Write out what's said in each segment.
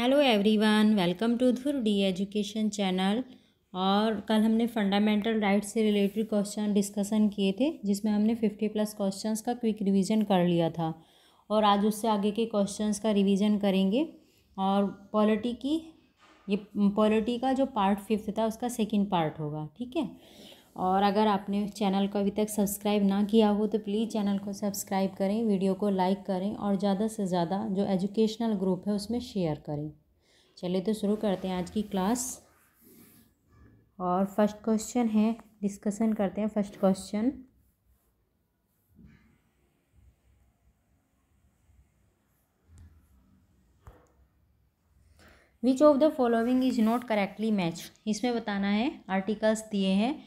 Hello everyone welcome to Dhruv D education channel और कल हमने फंडामेंटल राइट से रिलेटेड क्वेश्चन डिस्कशन किए थे जिसमें हमने फिफ्टी प्लस क्वेश्चंस का क्विक रिवीजन कर लिया था और आज उससे आगे के क्वेश्चंस का रिवीजन करेंगे और पॉलिटी की ये पॉलिटी का जो पार्ट फिफ्थ था उसका सेकंड पार्ट होगा ठीक है और अगर आपने चैनल को अभी तक सब्सक्राइब ना किया हो तो प्लीज़ चैनल को सब्सक्राइब करें वीडियो को लाइक करें और ज़्यादा से ज़्यादा जो एजुकेशनल ग्रुप है उसमें शेयर करें चलिए तो शुरू करते हैं आज की क्लास और फर्स्ट क्वेश्चन है डिस्कशन करते हैं first question which of the following is not correctly match इसमें बताना है आर्टिकल्स दिए हैं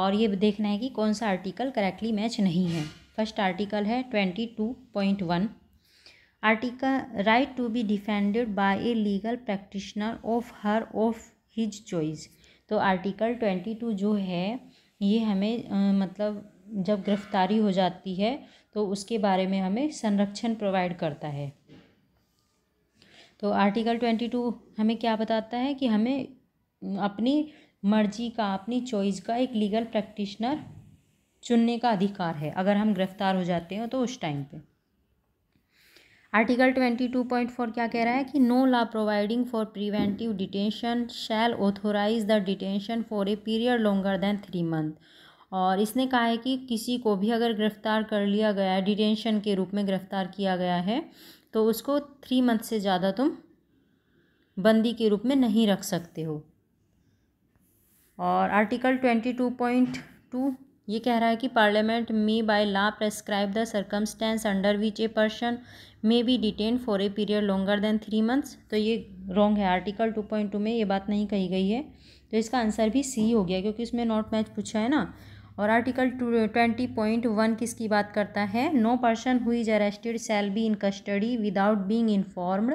और ये देखना है कि कौन सा आर्टिकल करेक्टली मैच नहीं है फर्स्ट आर्टिकल है twenty two point one article right to be defended by a legal practitioner of her of his choice तो आर्टिकल ट्वेंटी टू जो है ये हमें आ, मतलब जब गिरफ्तारी हो जाती है तो उसके बारे में हमें संरक्षण प्रोवाइड करता है तो आर्टिकल ट्वेंटी टू हमें क्या बताता है कि हमें अपनी मर्जी का अपनी चॉइस का एक लीगल प्रैक्टिशनर चुनने का अधिकार है अगर हम गिरफ्तार हो जाते हैं तो उस टाइम पे article twenty two point four क्या कह रहा है कि no law providing for preventive detention shall authorise the detention for a period longer than three month और इसने कहा है कि किसी को भी अगर गिरफ्तार कर लिया गया है डिटेंशन के रूप में गिरफ्तार किया गया है तो उसको थ्री मंथ से ज़्यादा तुम बंदी के रूप में नहीं रख सकते हो और article twenty two point two ये कह रहा है कि parliament may by law prescribe the circumstances under which a person may be detain for a period longer than three months तो ये रॉन्ग है आर्टिकल टू पॉइंट टू में ये बात नहीं कही गई है तो इसका आंसर भी सी हो गया क्योंकि इसमें नॉट मैच पूछा है ना और article two twenty point one किसकी बात करता है no person who is arrested shall be in custody without being informed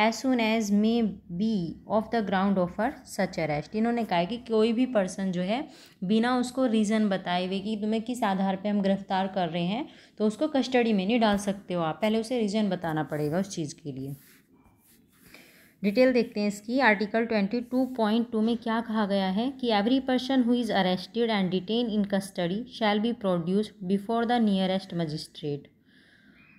as soon as may be of the ground for such arrest इन्होंने कहा है कि कोई भी पर्सन जो है बिना उसको रीज़न बताए हुए कि तुम्हें किस आधार पे हम गिरफ्तार कर रहे हैं तो उसको कस्टडी में नहीं डाल सकते हो आप पहले उसे रीज़न बताना पड़ेगा उस चीज़ के लिए डिटेल देखते हैं इसकी article twenty two point two में क्या कहा गया है कि every person who is arrested and detain in custody shall be produce before the nearest magistrate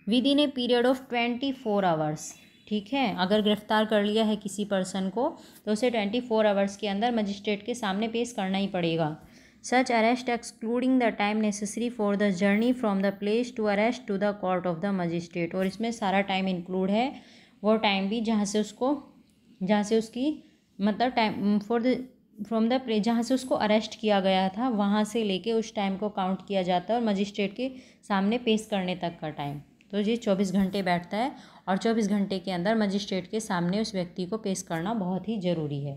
within a period of twenty four hours ठीक है अगर गिरफ़्तार कर लिया है किसी पर्सन को तो उसे ट्वेंटी फोर आवर्स के अंदर मजिस्ट्रेट के सामने पेश करना ही पड़ेगा such arrest excluding the time necessary for the journey from the place to arrest to the court of the magistrate और इसमें सारा टाइम इंक्लूड है वो टाइम भी जहाँ से उसको जहाँ से उसकी मतलब time for the from the place जहाँ से उसको अरेस्ट किया गया था वहाँ से लेके उस टाइम को काउंट किया जाता है और मजिस्ट्रेट के सामने पेश करने तक का टाइम तो ये चौबीस घंटे बैठता है और चौबीस घंटे के अंदर मजिस्ट्रेट के सामने उस व्यक्ति को पेश करना बहुत ही ज़रूरी है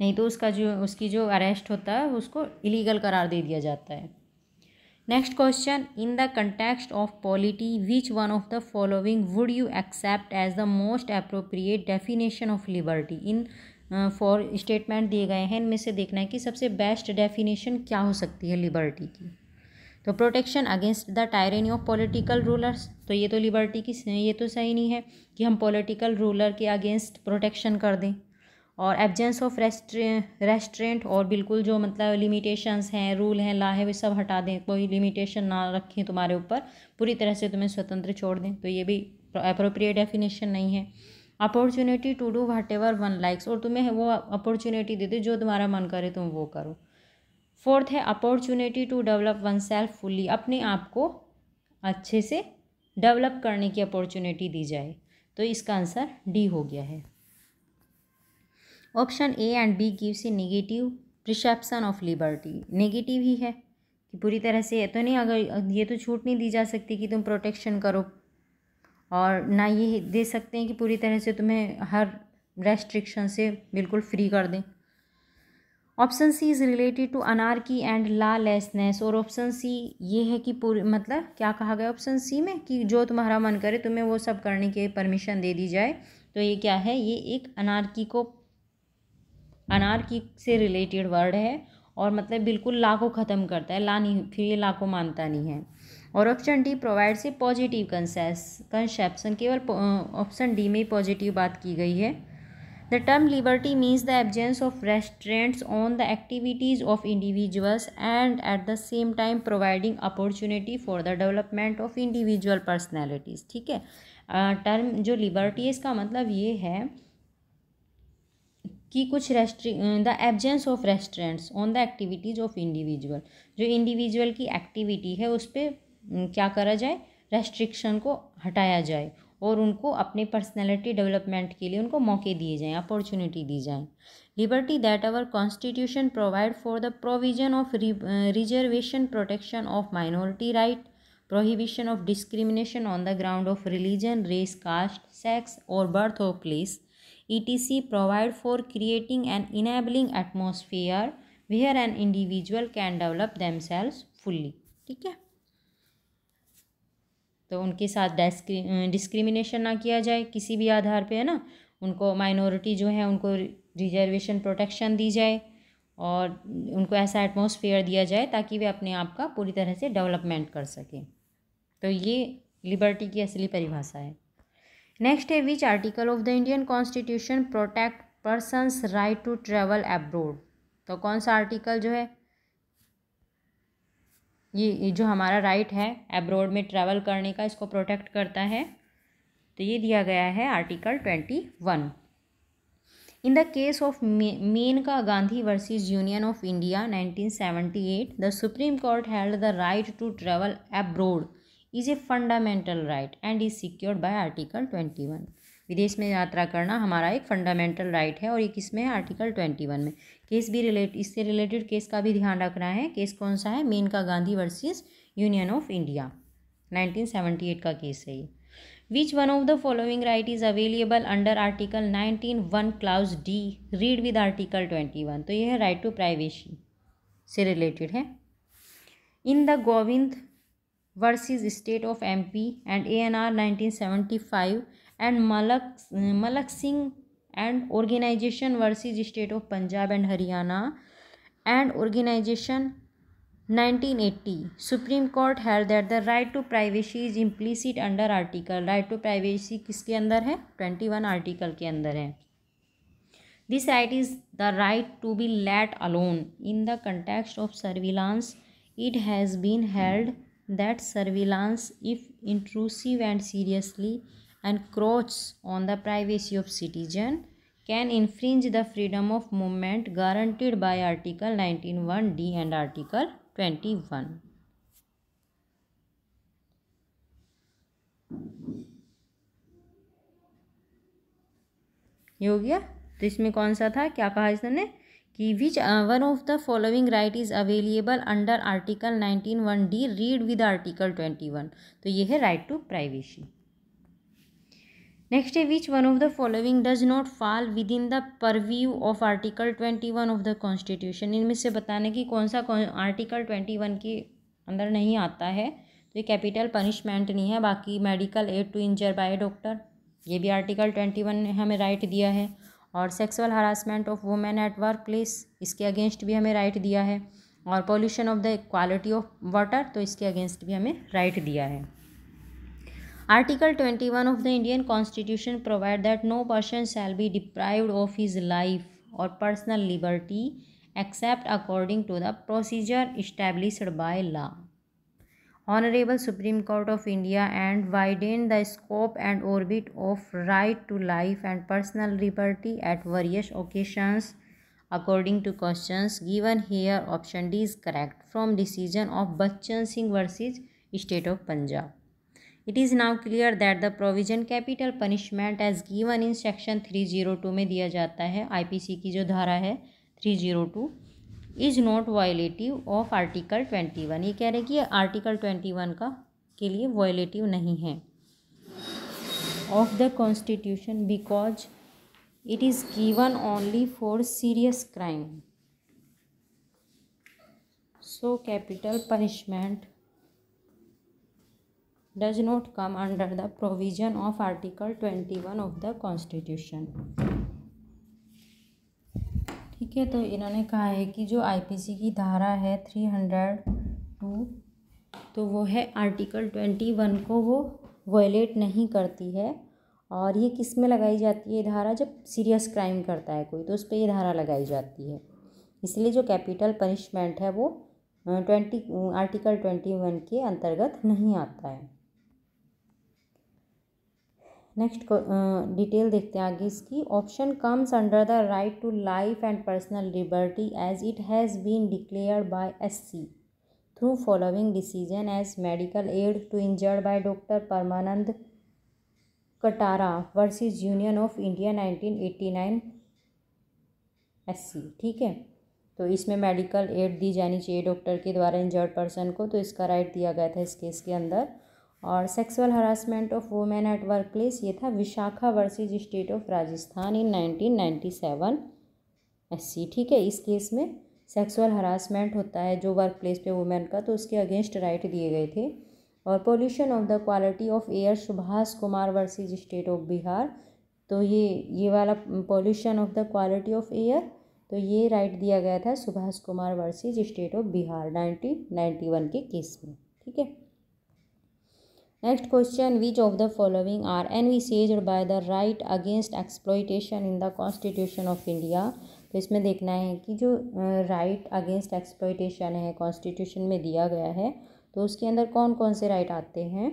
नहीं तो उसका जो उसकी जो अरेस्ट होता है उसको इलीगल करार दे दिया जाता है next question in the context of polity which one of the following would you accept as the most appropriate definition of liberty in four statement दिए गए हैं इनमें से देखना है कि सबसे बेस्ट डेफिनेशन क्या हो सकती है लिबर्टी की तो protection against the tyranny of political rulers तो ये तो लिबर्टी की ये तो सही नहीं है कि हम पॉलिटिकल रूलर के अगेंस्ट प्रोटेक्शन कर दें और एबजेंस ऑफ रेस्ट्रेंट और बिल्कुल जो मतलब लिमिटेशंस हैं रूल हैं ला है वे सब हटा दें कोई लिमिटेशन ना रखें तुम्हारे ऊपर पूरी तरह से तुम्हें स्वतंत्र छोड़ दें तो ये भी अप्रोप्रिएट डेफिनेशन नहीं है opportunity to do whatever one likes और तुम्हें वो अपॉर्चुनिटी दे दे जो तुम्हारा मन करे तुम वो करो फोर्थ है opportunity to develop oneself fully अपने आप को अच्छे से डेवलप करने की अपॉर्चुनिटी दी जाए तो इसका आंसर डी हो गया है option A and B gives a negative perception of liberty negative ही है कि पूरी तरह से तो नहीं अगर ये तो छूट नहीं दी जा सकती कि तुम प्रोटेक्शन करो और ना ये दे सकते हैं कि पूरी तरह से तुम्हें हर रेस्ट्रिक्शन से बिल्कुल फ्री कर दें option C is related to anarchy and lawlessness और ऑप्शन सी ये है कि पूरी मतलब क्या कहा गया ऑप्शन सी में कि जो तुम्हारा मन करे तुम्हें वो सब करने के परमिशन दे दी जाए तो ये क्या है ये एक अनारकी को अनारकी से रिलेटेड वर्ड है और मतलब बिल्कुल ला को ख़त्म करता है ला नहीं फिर ये ला को मानता नहीं है और ऑप्शन डी प्रोवाइड से पॉजिटिव कंसेस कंसेप्सन केवल ऑप्शन डी में पॉजिटिव बात की गई है The term liberty means the absence of restraints on the activities of individuals and at the same time providing opportunity for the development of individual personalities ठीक है term uh, जो liberty है इसका मतलब ये है कि कुछ रेस्ट्री the absence of restraints on the activities of individual जो इंडिविजुअल की एक्टिविटी है उस पर क्या करा जाए रेस्ट्रिक्शन को हटाया जाए और उनको अपने पर्सनैलिटी डेवलपमेंट के लिए उनको मौके दिए जाएँ अपॉर्चुनिटी दी जाएँ liberty that our constitution provide for the provision of reservation protection of minority right prohibition of discrimination on the ground of religion race caste sex और birth of place E T C provide for creating and enabling atmosphere where an individual can develop themselves fully ठीक है तो उनके साथ discrimination ना किया जाए किसी भी आधार पे है ना उनको माइनॉरिटी जो है उनको रिजर्वेशन प्रोटेक्शन दी जाए और उनको ऐसा एटमोसफियर दिया जाए ताकि वे अपने आप का पूरी तरह से डेवलपमेंट कर सकें तो ये लिबर्टी की असली परिभाषा है नेक्स्ट है which article of the Indian constitution protect person's right to travel abroad तो कौन सा आर्टिकल जो है ये जो हमारा राइट है एब्रोड में ट्रैवल करने का इसको प्रोटेक्ट करता है तो ये दिया गया है article twenty one in the case of Maneka Gandhi versus union of India nineteen eight the supreme court held the right to travel abroad is a fundamental right and is secured by article twenty one विदेश में यात्रा करना हमारा एक fundamental right है और ये किस में है आर्टिकल ट्वेंटी वन में केस भी रिलेट इससे रिलेटेड केस का भी ध्यान रखना है केस कौन सा है Maneka Gandhi versus union of India 1978 का केस है ये which one of the following right is available under article nineteen one clause D read with article twenty one तो यह है राइट टू प्राइवेसी से रिलेटेड है in the Govind versus state of MP and A N R nineteen seventy five and Malak Malak Singh and organisation versus state of Punjab and Haryana and organisation 1980 supreme court held that the right to privacy is implicit under article right to privacy किसके अंदर है twenty one article के अंदर है this right is the right to be let alone in the context of surveillance it has been held that surveillance if intrusive and seriously and croaches on the privacy of citizen can infringe the freedom of movement guaranteed by article 191d and article 21 ये हो गया तो इसमें कौन सा था क्या कहा इसने कि which one of the following right is available under article nineteen one D read with article twenty one तो ये है right to privacy next which one of the following does not fall within the purview of article twenty one of the constitution इनमें से बताने की कौन सा कौन आर्टिकल वन के अंदर नहीं आता है तो ये कैपिटल पनिशमेंट नहीं है बाकी medical aid to injure by doctor ये भी आर्टिकल ट्वेंटी वन ने हमें राइट दिया है और sexual harassment of women at work place इसके अगेंस्ट भी हमें राइट दिया है और pollution of the quality of water तो इसके अगेंस्ट भी हमें राइट दिया है Article 21 of the Indian Constitution provides that no person shall be deprived of his life or personal liberty except according to the procedure established by law. Honorable Supreme Court of India and widened the scope and orbit of right to life and personal liberty at various occasions according to questions given here option D is correct from decision of Bachchan Singh versus state of Punjab. It is now clear that the provision capital punishment as given in section three zero two में दिया जाता है IPC की जो धारा है three zero two is not violative of article twenty one ये कह रहे हैं कि आर्टिकल ट्वेंटी वन का के लिए वायलेटिव नहीं है of the constitution because it is given only for serious crime so capital punishment does not come under the provision of article 21 of the constitution ठीक है तो इन्होंने कहा है कि जो आईपीसी की धारा है थ्री हंड्रेड टू तो वो है आर्टिकल ट्वेंटी वन को वो वॉयलेट नहीं करती है और ये किस में लगाई जाती है धारा जब सीरियस क्राइम करता है कोई तो उस पर ये धारा लगाई जाती है इसलिए जो कैपिटल पनिशमेंट है वो ट्वेंटी आर्टिकल ट्वेंटी वन के अंतर्गत नहीं आता है नेक्स्ट डिटेल देखते हैं आगे इसकी option comes under the right to life and personal liberty as it has been declare by SC through following decision as medical aid to injured by doctor Parmanand Katara versus union of India 1989 SC ठीक है तो इसमें medical aid दी जानी चाहिए doctor के द्वारा injured person को तो इसका राइट दिया गया था इस केस के अंदर और sexual harassment of women at work place ये था Vishakha versus state of Rajasthan in 1997 ninety ठीक है इस केस में सेक्सुअल हरासमेंट होता है जो वर्क प्लेस पे वुमेन का तो उसके अगेंस्ट राइट दिए गए थे और pollution of the quality of air Subhash Kumar versus state of Bihar तो ये ये वाला pollution of the quality of air तो ये राइट दिया गया था Subhash Kumar versus state of Bihar nineteen ninety one के केस में ठीक है which of the of are envisaged by the right against exploitation in the constitution of India तो इसमें देखना है कि जो राइट अगेंस्ट एक्सप्लोइटेशन है कॉन्स्टिट्यूशन में दिया गया है तो उसके अंदर कौन कौन से राइट आते हैं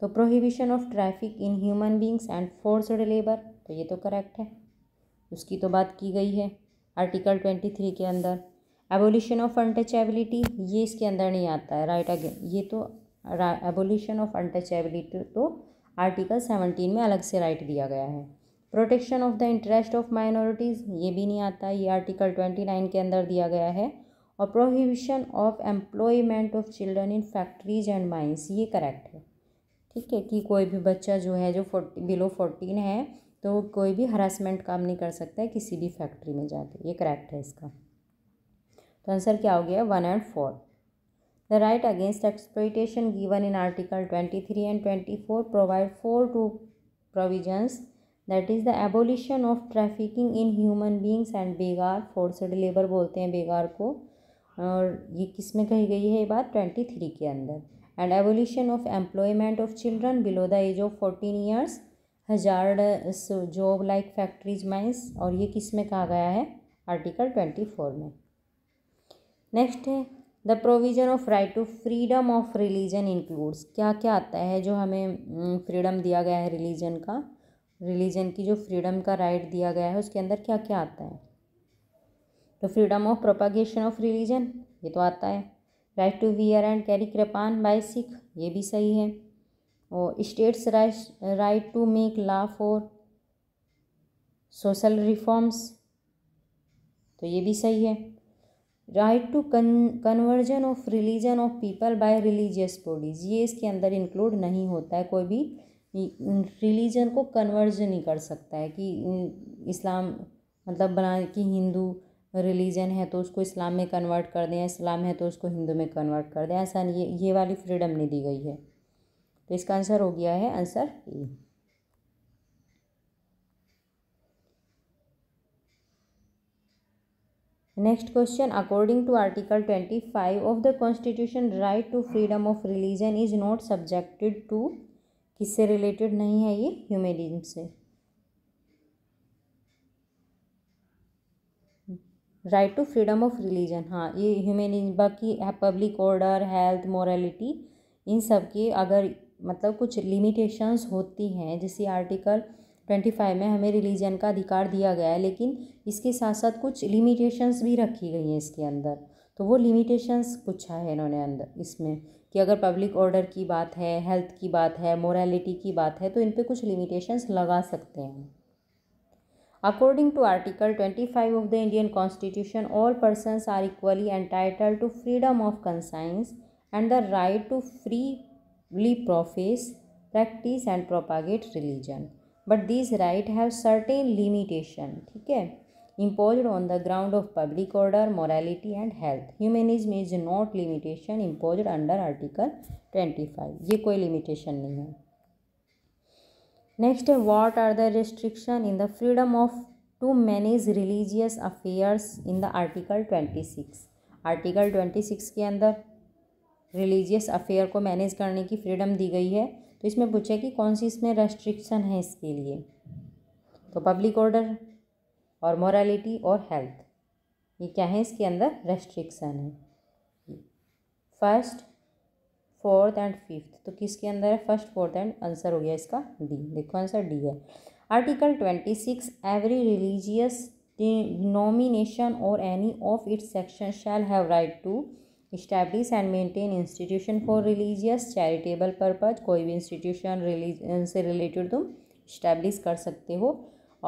तो prohibition of traffic in human beings and forced labour तो ये तो करेक्ट है उसकी तो बात की गई है आर्टिकल ट्वेंटी थ्री के अंदर एबोलिशन ऑफ अनटचेबिलिटी ये इसके अंदर नहीं आता है राइट अगेन ये तो एबोलिशन ऑफ अनटचेबिलिटी तो आर्टिकल सेवनटीन में अलग से राइट दिया गया है protection of the interest of minorities ये भी नहीं आता ये आर्टिकल ट्वेंटी नाइन के अंदर दिया गया है और prohibition of employment of children in factories and mines ये करेक्ट है ठीक है कि कोई भी बच्चा जो है जो फोर्टी बिलो फोर्टीन है तो कोई भी हरासमेंट काम नहीं कर सकता है किसी भी फैक्ट्री में जाके ये करेक्ट है इसका तो आंसर क्या हो गया one and four the right against exploitation given in article twenty three and twenty four provide for two provisions that is the abolition of trafficking in human beings and बेगार forced labour बोलते हैं बेगार को और ये किस में कही गई है ये बात ट्वेंटी थ्री के अंदर and abolition of employment of children below the age of fourteen years hazard job like factories mines और ये किस में कहा गया है आर्टिकल ट्वेंटी फोर में नेक्स्ट है the provision of right to freedom of religion includes क्या क्या आता है जो हमें फ्रीडम हम्म, दिया गया है रिलीजन का रिलीजन की जो फ्रीडम का राइट दिया गया है उसके अंदर क्या क्या आता है तो freedom of propagation of religion ये तो आता है right to wear and carry kirpan by Sikh ये भी सही है और state's right to make law for social reforms तो ये भी सही है right to conversion of religion of people by religious bodies ये इसके अंदर इंक्लूड नहीं होता है कोई भी रिलीजन को कन्वर्ज नहीं कर सकता है कि इस्लाम मतलब बना कि हिंदू रिलीजन है तो उसको इस्लाम में कन्वर्ट कर दें इस्लाम है तो उसको हिंदू में कन्वर्ट कर दें ऐसा ये ये वाली फ्रीडम नहीं दी गई है तो इसका आंसर हो गया है answer A next question according to article twenty five of the constitution right to freedom of religion is not subjected to किससे रिलेटेड नहीं है ये ह्यूमेनिज्म से right to freedom of religion हाँ ये ह्यूमेनिज्म बाकी पब्लिक ऑर्डर हेल्थ मॉरेलीटी इन सब के अगर मतलब कुछ लिमिटेशंस होती हैं जैसे आर्टिकल ट्वेंटी फाइव में हमें रिलीजन का अधिकार दिया गया है लेकिन इसके साथ साथ कुछ लिमिटेशंस भी रखी गई हैं इसके अंदर तो वो लिमिटेशंस पूछा है इन्होंने अंदर इसमें कि अगर पब्लिक ऑर्डर की बात है हेल्थ की बात है मोरालिटी की बात है तो इन पर कुछ लिमिटेशंस लगा सकते हैं according to article twenty five of the Indian constitution all person are equally entitled to freedom of conscience and the right to freely profess practice and propagate religion but this right have certain limitation ठीक है impose on the ground of public order morality and health humanism is not limitation impose under article twenty five ये कोई लिमिटेशन नहीं है next है what are the restriction in the freedom of to manage religious affairs in the article twenty six article twenty six के अंदर religious affair को manage करने की फ्रीडम दी गई है तो इसमें पूछा कि कौन सी इसमें रेस्ट्रिक्शन है इसके लिए तो पब्लिक ऑर्डर और मोरालिटी और हेल्थ ये क्या है इसके अंदर रेस्ट्रिक्शन है फर्स्ट फोर्थ एंड फिफ्थ तो किसके अंदर है फर्स्ट फोर्थ एंड आंसर हो गया इसका डी देखो आंसर डी है article twenty six every religious nomination और any of its section shall have right to establish and maintain institution for religious charitable purpose कोई भी इंस्टीट्यूशन रिलीजन से related तुम इस्टेब्लिश कर सकते हो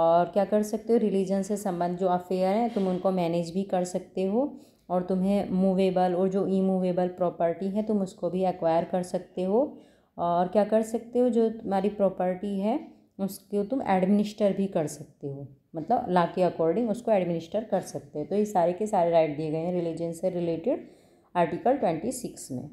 और क्या कर सकते हो रिलीजन से संबंध जो अफेयर हैं तुम उनको मैनेज भी कर सकते हो और तुम्हें मूवेबल और जो इमूवेबल प्रॉपर्टी है तुम उसको भी एक्वायर कर सकते हो और क्या कर सकते हो जो तुम्हारी प्रॉपर्टी है उसको तुम एडमिनिस्टर भी कर सकते हो मतलब ला के अकॉर्डिंग उसको एडमिनिस्टर कर सकते हो तो ये सारे के सारे राइट दिए गए हैं रिलीजन से रिलेटेड आर्टिकल ट्वेंटी सिक्स में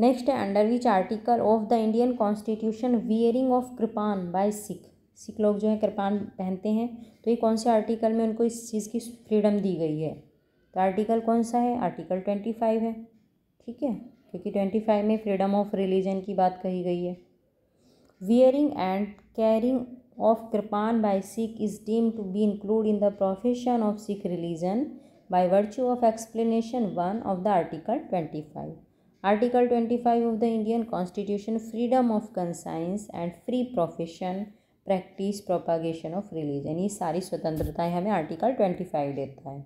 नेक्स्ट है under which article of the Indian constitution wearing of kirpan by Sikh Sikh लोग जो है कृपान पहनते हैं तो ये कौन से आर्टिकल में उनको इस चीज़ की फ्रीडम दी गई है तो आर्टिकल कौन सा है आर्टिकल ट्वेंटी फाइव है ठीक है क्योंकि ट्वेंटी फाइव में फ्रीडम ऑफ रिलीजन की बात कही गई है wearing and carrying of kirpan by Sikh is deem to be include in the profession of Sikh religion by virtue of explanation 1 of the article 25 article 25 of the indian constitution freedom of conscience and free profession practice propagation of religion ये सारी स्वतंत्रताएं हमें article twenty five देता है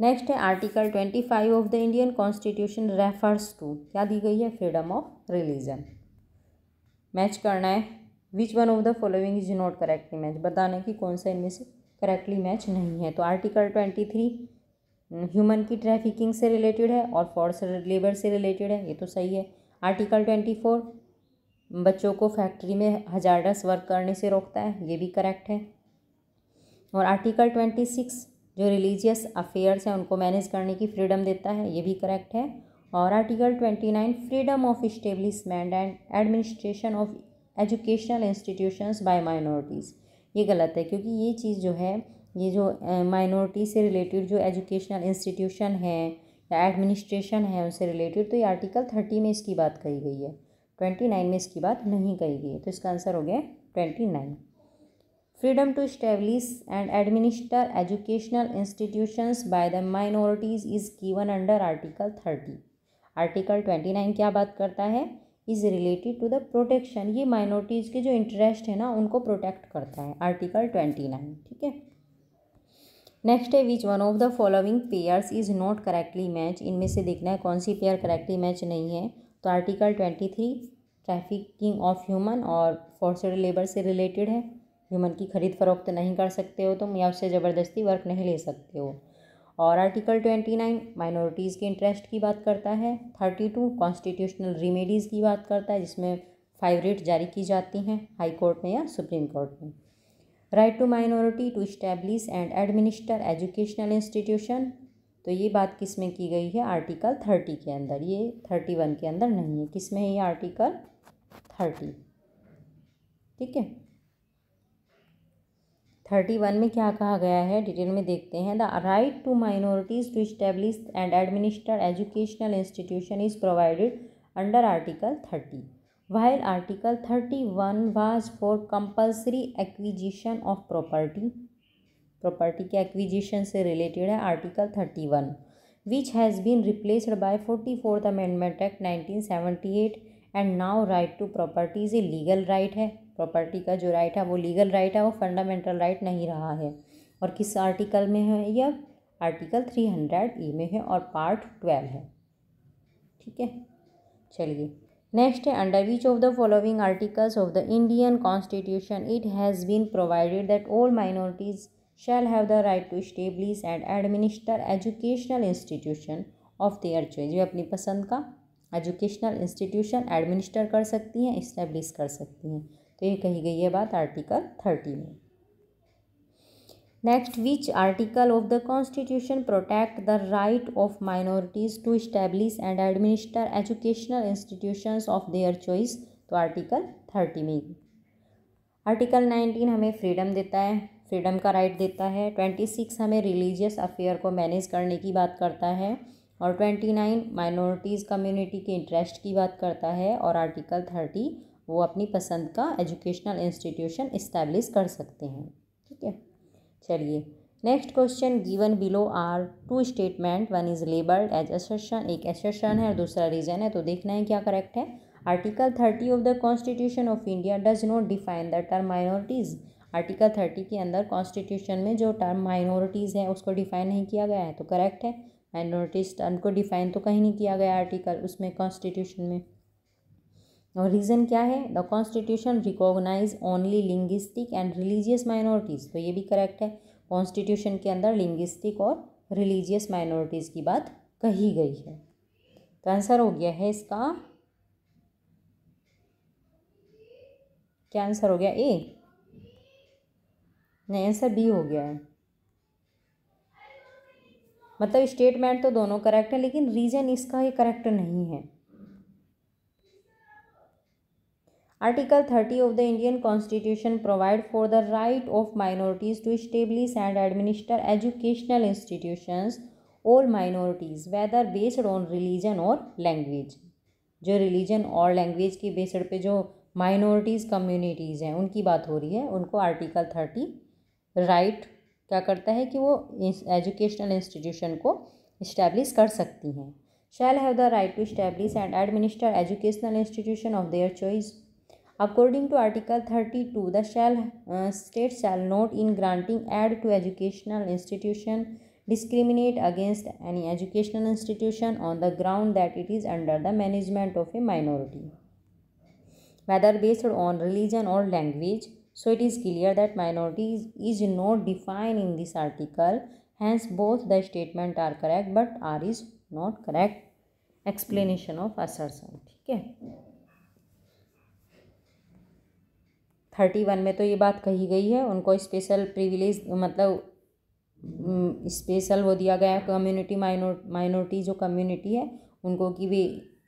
next है article twenty five of the Indian constitution refers to क्या दी गई है फ्रीडम ऑफ रिलीजन मैच करना है which one of the following is not correct match बताना है कि कौन सा इनमें से करेक्टली मैच नहीं है तो आर्टिकल ट्वेंटी थ्री ह्यूमन की ट्रैफिकिंग से रिलेटेड है और फॉर्स लेबर से रिलेटेड है ये तो सही है आर्टिकल ट्वेंटी फोर बच्चों को फैक्ट्री में हजारस वर्क करने से रोकता है ये भी करेक्ट है और आर्टिकल ट्वेंटी सिक्स जो रिलीजियस अफेयर्स हैं उनको मैनेज करने की फ्रीडम देता है ये भी करेक्ट है और article twenty nine freedom of establishment and administration of educational institutions by minorities ये गलत है क्योंकि ये चीज़ जो है ये जो माइनॉरिटी से रिलेटेड जो एजुकेशनल इंस्टीट्यूशन है या एडमिनिस्ट्रेशन है उनसे रिलेटेड तो ये आर्टिकल थर्टी में इसकी बात कही गई है ट्वेंटी नाइन में इसकी बात नहीं कही गई है तो इसका आंसर हो गया twenty nine freedom to establish and administer educational educational by the minorities is given under article thirty article twenty nine क्या बात करता है is related to the protection ये माइनॉरिटीज़ के जो इंटरेस्ट है ना उनको प्रोटेक्ट करता है आर्टिकल ट्वेंटी नाइन ठीक है नेक्स्ट है which one of the following pairs is not correctly match इनमें से देखना है कौन सी पेयर करेक्टली मैच नहीं है तो article twenty three trafficking of human और फोर्सड लेबर से रिलेटेड है ह्यूमन की खरीद फरोख्त नहीं कर सकते हो तुम या उससे ज़बरदस्ती वर्क नहीं ले सकते हो और आर्टिकल ट्वेंटी नाइन माइनॉरिटीज़ के इंटरेस्ट की बात करता है थर्टी टू कॉन्स्टिट्यूशनल रिमेडीज़ की बात करता है जिसमें फाइव रेट जारी की जाती हैं हाई कोर्ट में या सुप्रीम कोर्ट में right to minority to establish and administer educational institution तो ये बात किस में की गई है आर्टिकल थर्टी के अंदर ये थर्टी वन के अंदर नहीं है किस में है ये आर्टिकल थर्टी ठीक है थर्टी वन में क्या कहा गया है डिटेल में देखते हैं the right to minorities to establish and administer educational institution is provided under article thirty while article thirty one was for compulsory acquisition of property property के एक्विजिशन से रिलेटेड है article thirty one which has been replaced by forty fourth amendment act nineteen seventy eight and now right to property is a legal right है property का जो right है वो legal right है वो फंडामेंटल राइट नहीं रहा है और किस आर्टिकल में है यह आर्टिकल थ्री हंड्रेड ई में है और पार्ट ट्वेल्व है ठीक है चलिए नेक्स्ट है under which of the following articles of the Indian constitution it has been provided that all minorities shall have the right to establish and administer educational institution of their choice वे अपनी पसंद का educational institution administer कर सकती हैं establish कर सकती हैं तो ये कही गई है बात आर्टिकल थर्टी में next which article of the constitution protect the right of minorities to establish and administer educational institution of their choice तो आर्टिकल थर्टी में आर्टिकल नाइनटीन हमें फ्रीडम देता है फ्रीडम का राइट देता है ट्वेंटी सिक्स हमें रिलीजियस अफेयर को मैनेज करने की बात करता है और ट्वेंटी नाइन माइनॉरिटीज़ कम्युनिटी के इंटरेस्ट की बात करता है और आर्टिकल थर्टी वो अपनी पसंद का एजुकेशनल इंस्टीट्यूशन इस्टेब्लिश कर सकते हैं ठीक है चलिए next question given below are two statement one is labelled as assertion एक एसेशन है और दूसरा रीजन है तो देखना है क्या करेक्ट है article thirty of the constitution of India does not define the term minorities article thirty के अंदर कॉन्स्टिट्यूशन में जो टर्म माइनॉरिटीज़ है उसको डिफाइन नहीं किया गया है तो करेक्ट है माइनॉरिटीज़ टर्म को डिफाइन तो कहीं नहीं किया गया आर्टिकल उसमें कॉन्स्टिट्यूशन में और रीज़न क्या है the constitution recognise only linguistic and religious minorities तो ये भी करेक्ट है कॉन्स्टिट्यूशन के अंदर लिंग्विस्टिक और रिलीजियस माइनॉरिटीज़ की बात कही गई है तो आंसर हो गया है इसका क्या आंसर हो गया ए नहीं आंसर बी हो गया है मतलब स्टेटमेंट तो दोनों करेक्ट है लेकिन रीजन इसका ये करेक्ट नहीं है article thirty of the Indian constitution provide for the right of minorities to establish and administer educational institution all minorities whether based on religion और लैंग्वेज जो रिलीजन और लैंग्वेज की बेसड पे जो माइनॉरिटीज़ कम्युनिटीज़ हैं उनकी बात हो रही है उनको आर्टिकल थर्टी राइट क्या करता है कि वो एजुकेशनल इंस्टीट्यूशन को इस्टेब्लिश कर सकती हैं shall have the right to establish and administer educational institution of their choice According to Article 32, the shall, uh, state shall not in granting aid to educational institution discriminate against any educational institution on the ground that it is under the management of a minority, whether based on religion or language. So it is clear that minority is, is not defined in this article. Hence, both the statement are correct, but R is not correct. Explanation of assertion. Okay. Thirty one में तो ये बात कही गई है उनको special privilege मतलब special वो दिया गया है कम्युनिटी माइनॉरिटी जो कम्युनिटी है उनको की भी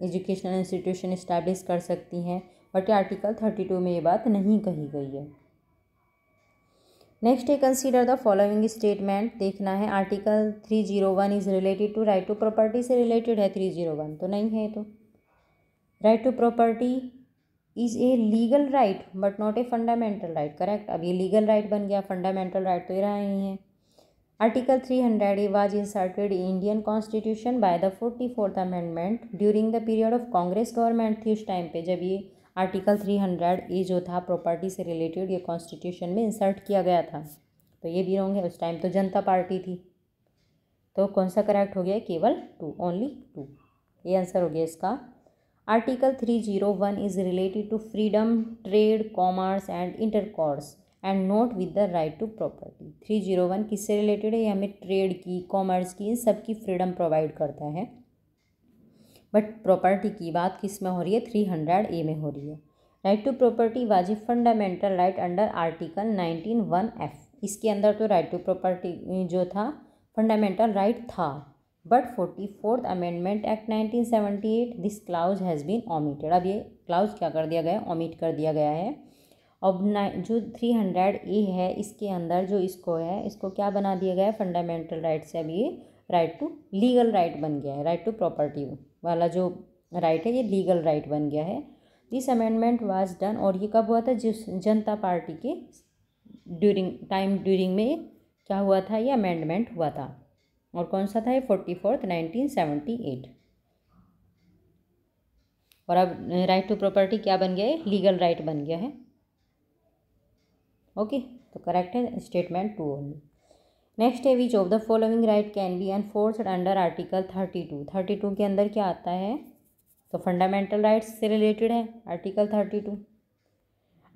एजुकेशनल इंस्टीट्यूशन इस्टेब्लिश कर सकती हैं बट आर्टिकल थर्टी टू में ये बात नहीं कही गई है नेक्स्ट है कंसीडर द फॉलोइंग स्टेटमेंट देखना है article three zero one is related to right to property से रिलेटेड है थ्री जीरो वन तो नहीं है तो right to property is a legal right but not a fundamental right correct अब ये लीगल राइट right बन गया फंडामेंटल राइट right तो ये रहा ही है article three hundred A was inserted Indian constitution by the forty fourth amendment during the period of Congress government थी उस टाइम पे जब ये आर्टिकल थ्री हंड्रेड ए जो था प्रॉपर्टी से रिलेटेड ये कॉन्स्टिट्यूशन में इंसर्ट किया गया था तो ये भी रहोगे उस टाइम तो जनता पार्टी थी तो कौन सा करेक्ट हो गया केवल टू ओनली टू ये आंसर हो गया इसका article three zero one is related to freedom trade commerce and intercourse and not with the right to property three zero one किससे रिलेटेड है ये हमें ट्रेड की कॉमर्स की इन सब की फ्रीडम प्रोवाइड करता है बट प्रॉपर्टी की बात किस में हो रही है थ्री हंड्रेड ए में हो रही है right to property was a fundamental right under article nineteen one F इसके अंदर तो राइट टू प्रॉपर्टी जो था फंडामेंटल राइट right था but forty fourth amendment act nineteen seventy eight this clause has been omitted अब ये clause क्या कर दिया गया ओमिट कर दिया गया है अब जो थ्री हंड्रेड ए है इसके अंदर जो इसको है इसको क्या बना दिया गया है फंडामेंटल राइट से अब ये राइट टू लीगल राइट बन गया है राइट टू प्रॉपर्टी वाला जो राइट है ये लीगल राइट बन गया है दिस अमेंडमेंट वाज डन और ये कब हुआ था जिस जनता पार्टी के ड्यूरिंग टाइम ड्यूरिंग में क्या हुआ था ये अमेंडमेंट हुआ था और कौन सा था ये forty fourth nineteen seventy eight और अब राइट टू प्रॉपर्टी क्या बन गया है लीगल राइट बन गया है ओके तो करेक्ट है स्टेटमेंट टू ओनली नेक्स्ट है which of the following right can be force under article thirty two thirty two के अंदर क्या आता है तो फंडामेंटल राइट्स से रिलेटेड है article thirty two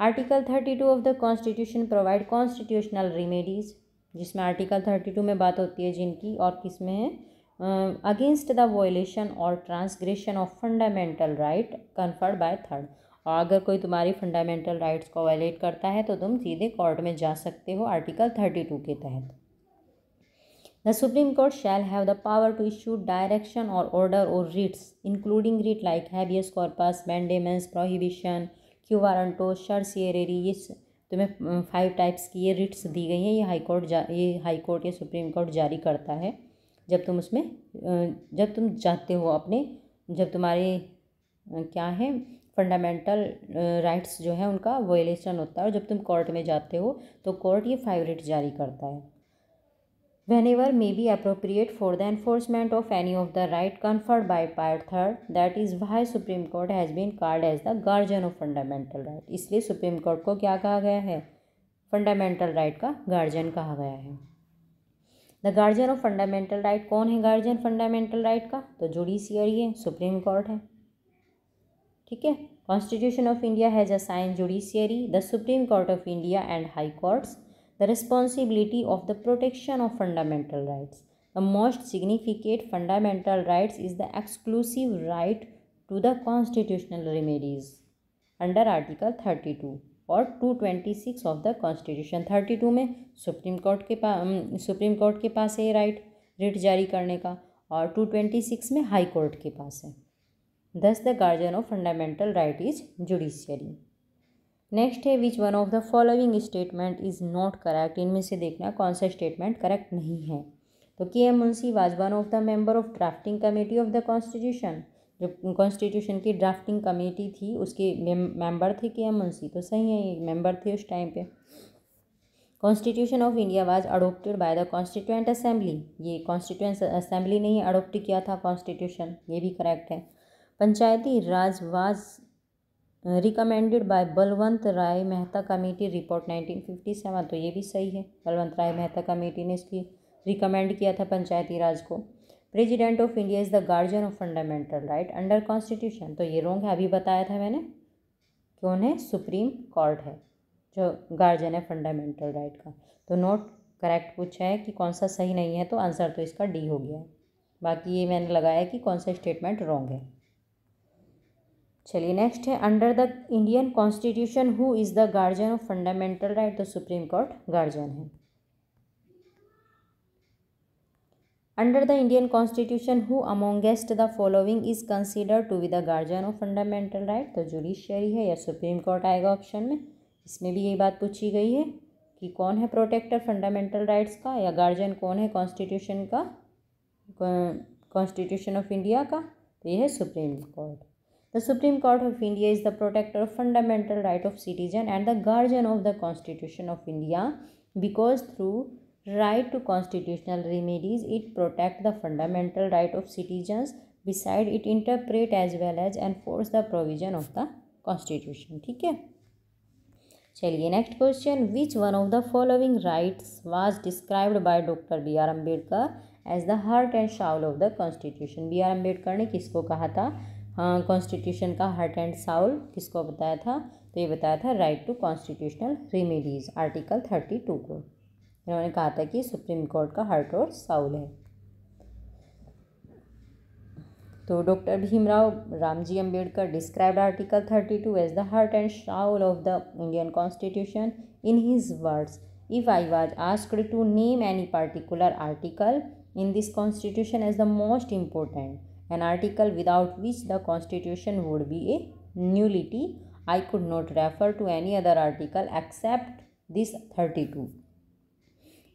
article thirty two of the constitution provide constitutional remedies जिसमें आर्टिकल थर्टी टू में बात होती है जिनकी और किस में है अगेंस्ट द वोलेशन और transgression of fundamental right conferred by third और अगर कोई तुम्हारी फंडामेंटल राइट्स को वायलेट करता है तो तुम सीधे कोर्ट में जा सकते हो आर्टिकल थर्टी टू के तहत the supreme court shall have the power to issue direction और ऑर्डर और writs including writ like habeas corpus mandamus prohibition quo warranto certiorari ये तुम्हें फाइव टाइप्स की ये रिट्स दी गई हैं ये हाई कोर्ट जा ये हाई कोर्ट या सुप्रीम कोर्ट जारी करता है जब तुम उसमें जब तुम जाते हो अपने जब तुम्हारे क्या है फंडामेंटल राइट्स जो है उनका वोलेशन होता है और जब तुम कोर्ट में जाते हो तो कोर्ट ये फाइव रिट जारी करता है whenever may be appropriate for the enforcement of any of the right conferred by part third that is why supreme court has been called as the guardian of fundamental right isliye supreme court ko kya kaha gaya hai fundamental right ka guardian kaha gaya hai the guardian of fundamental right kon hai guardian fundamental right ka to judiciary hai supreme court hai theek hai constitution of india has assigned judiciary the supreme court of india and high courts the responsibility of the protection of fundamental rights. The most significant fundamental rights is the exclusive right to the constitutional remedies under Article 32 और 226 of the constitution 32 में supreme court के पास supreme court के पास है right writ जारी करने का और 226 में हाई कोर्ट के पास है दस the guardian of fundamental right is judiciary next है which one of the following statement is not correct इनमें से देखना कौन सा स्टेटमेंट करेक्ट नहीं है तो K M Munshi was one of the member of drafting committee of the constitution जो कॉन्स्टिट्यूशन की ड्राफ्टिंग कमेटी थी उसके मेंबर थे के एम मुंशी तो सही है ये मेंबर थे उस टाइम पे constitution of India was adopted by the constituent assembly ये कॉन्स्टिट्यूंट असेंबली ने ही अडोप्ट किया था कॉन्स्टिट्यूशन ये भी करेक्ट है panchayati raj was recommended by Balwant Rai Mehta committee report 1957 तो ये भी सही है बलवंत राय मेहता कमेटी ने इसकी रिकमेंड किया था पंचायती राज को president of India is the guardian of fundamental right under constitution तो ये रोंग है अभी बताया था मैंने कि उन्हें सुप्रीम कोर्ट है जो गार्जियन है फंडामेंटल राइट का तो नोट करेक्ट पूछा है कि कौन सा सही नहीं है तो आंसर तो इसका डी हो गया बाकी ये मैंने लगाया कि कौन सा स्टेटमेंट रॉन्ग है चलिए नेक्स्ट है under the Indian constitution who is the guardian of fundamental right the supreme court guardian है under the Indian constitution who amongst the following is consider to be the guardian of fundamental right तो judiciary है या supreme court आएगा option में इसमें भी यही बात पूछी गई है कि कौन है प्रोटेक्टर फंडामेंटल राइट्स का या गार्जियन कौन है कॉन्स्टिट्यूशन का कॉन्स्टिट्यूशन ऑफ इंडिया का तो यह है supreme court The Supreme Court of India is the protector of fundamental right of citizen and the guardian of the Constitution of India because through right to constitutional remedies it protect the fundamental right of citizens beside it interpret as well as enforce the provision of the constitution ठीक है चलिए next question. Which one of the following rights was described by Doctor B. R. Ambedkar as the heart and soul of the Constitution? B. R. Ambedkar R Ambedkar ने किसको कहा था constitution का hurt and Saul किसको बताया था तो ये बताया था right to constitutional remedies article thirty two को इन्होंने कहा था कि सुप्रीम कोर्ट का हर्ट और साउल है तो doctor Bhimrao Ramji Ambedkar described article thirty two as the heart and soul of the Indian constitution in his words if I was asked to name any particular article in this constitution as the most important an article without which the constitution would be a nullity i could not refer to any other article except this 32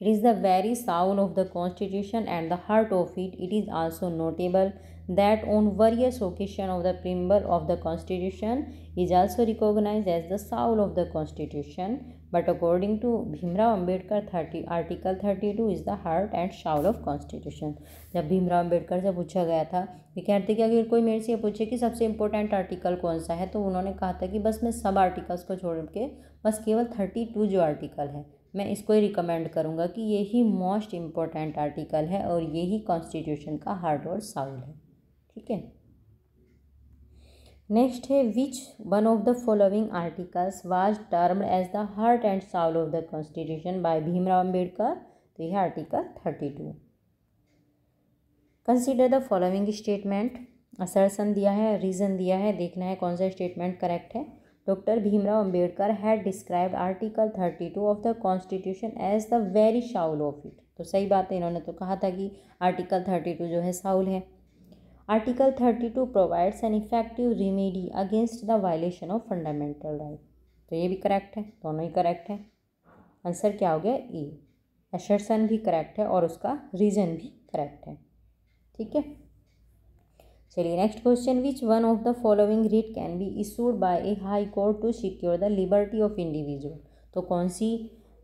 it is the very soul of the constitution and the heart of it it is also notable that on various occasions of the preamble of the constitution is also recognized as the soul of the constitution but according to Bhimrao Ambedkar thirty article thirty two is the heart and soul of constitution जब भीमराव अंबेडकर से पूछा गया था विद्यार्थी कि अगर कोई मेरे से पूछे कि सबसे इम्पोर्टेंट आर्टिकल कौन सा है तो उन्होंने कहा था कि बस मैं सब आर्टिकल्स को छोड़ के बस केवल थर्टी टू जो आर्टिकल है मैं इसको ही रिकमेंड करूँगा कि यही मोस्ट इम्पोर्टेंट आर्टिकल है और यही कॉन्स्टिट्यूशन का हार्ट और साउल है ठीक है नेक्स्ट है which one of the following articles was termed as the heart and soul of the constitution by Bhimrao Ambedkar तो यह article thirty two consider the following statement assertion दिया है रीज़न दिया है देखना है कौन सा स्टेटमेंट करेक्ट है doctor Bhimrao Ambedkar had describe article thirty two of the constitution as the very soul of it तो सही बात है इन्होंने तो कहा था कि आर्टिकल थर्टी टू जो है साउल है article thirty two provides an effective remedy against the violation of fundamental right तो ये भी करेक्ट है दोनों ही करेक्ट है आंसर क्या हो गया ए एशर्सन भी करेक्ट है और उसका रीजन भी करेक्ट है ठीक है चलिए next question which one of the following writ can be issued by a high court to secure the liberty of individual तो कौन सी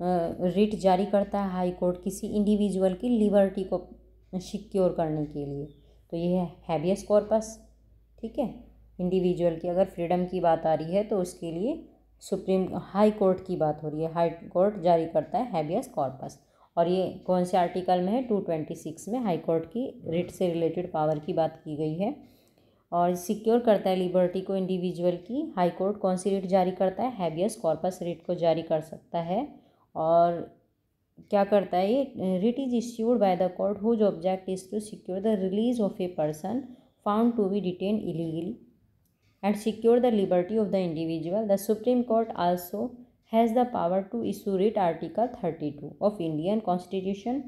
रिट जारी करता है हाई कोर्ट किसी इंडिविजुअल की लिबर्टी को सिक्योर करने के लिए तो ये है हैबियस कॉर्पस ठीक है इंडिविजुअल की अगर फ्रीडम की बात आ रही है तो उसके लिए सुप्रीम हाई कोर्ट की बात हो रही है हाई कोर्ट जारी करता है हैबियस कॉर्पस और ये कौन से आर्टिकल में है टू ट्वेंटी सिक्स में हाई कोर्ट की रिट से रिलेटेड पावर की बात की गई है और सिक्योर करता है लिबर्टी को इंडिविजुअल की हाई कोर्ट कौन सी रिट जारी करता है हैबियस कॉर्पस रिट को जारी कर सकता है और क्या करता है writ is issued by the court whose object is to secure the release of a person found to be detain illegal and secure the liberty of the individual the supreme court also has the power to issue writ article thirty two of Indian constitution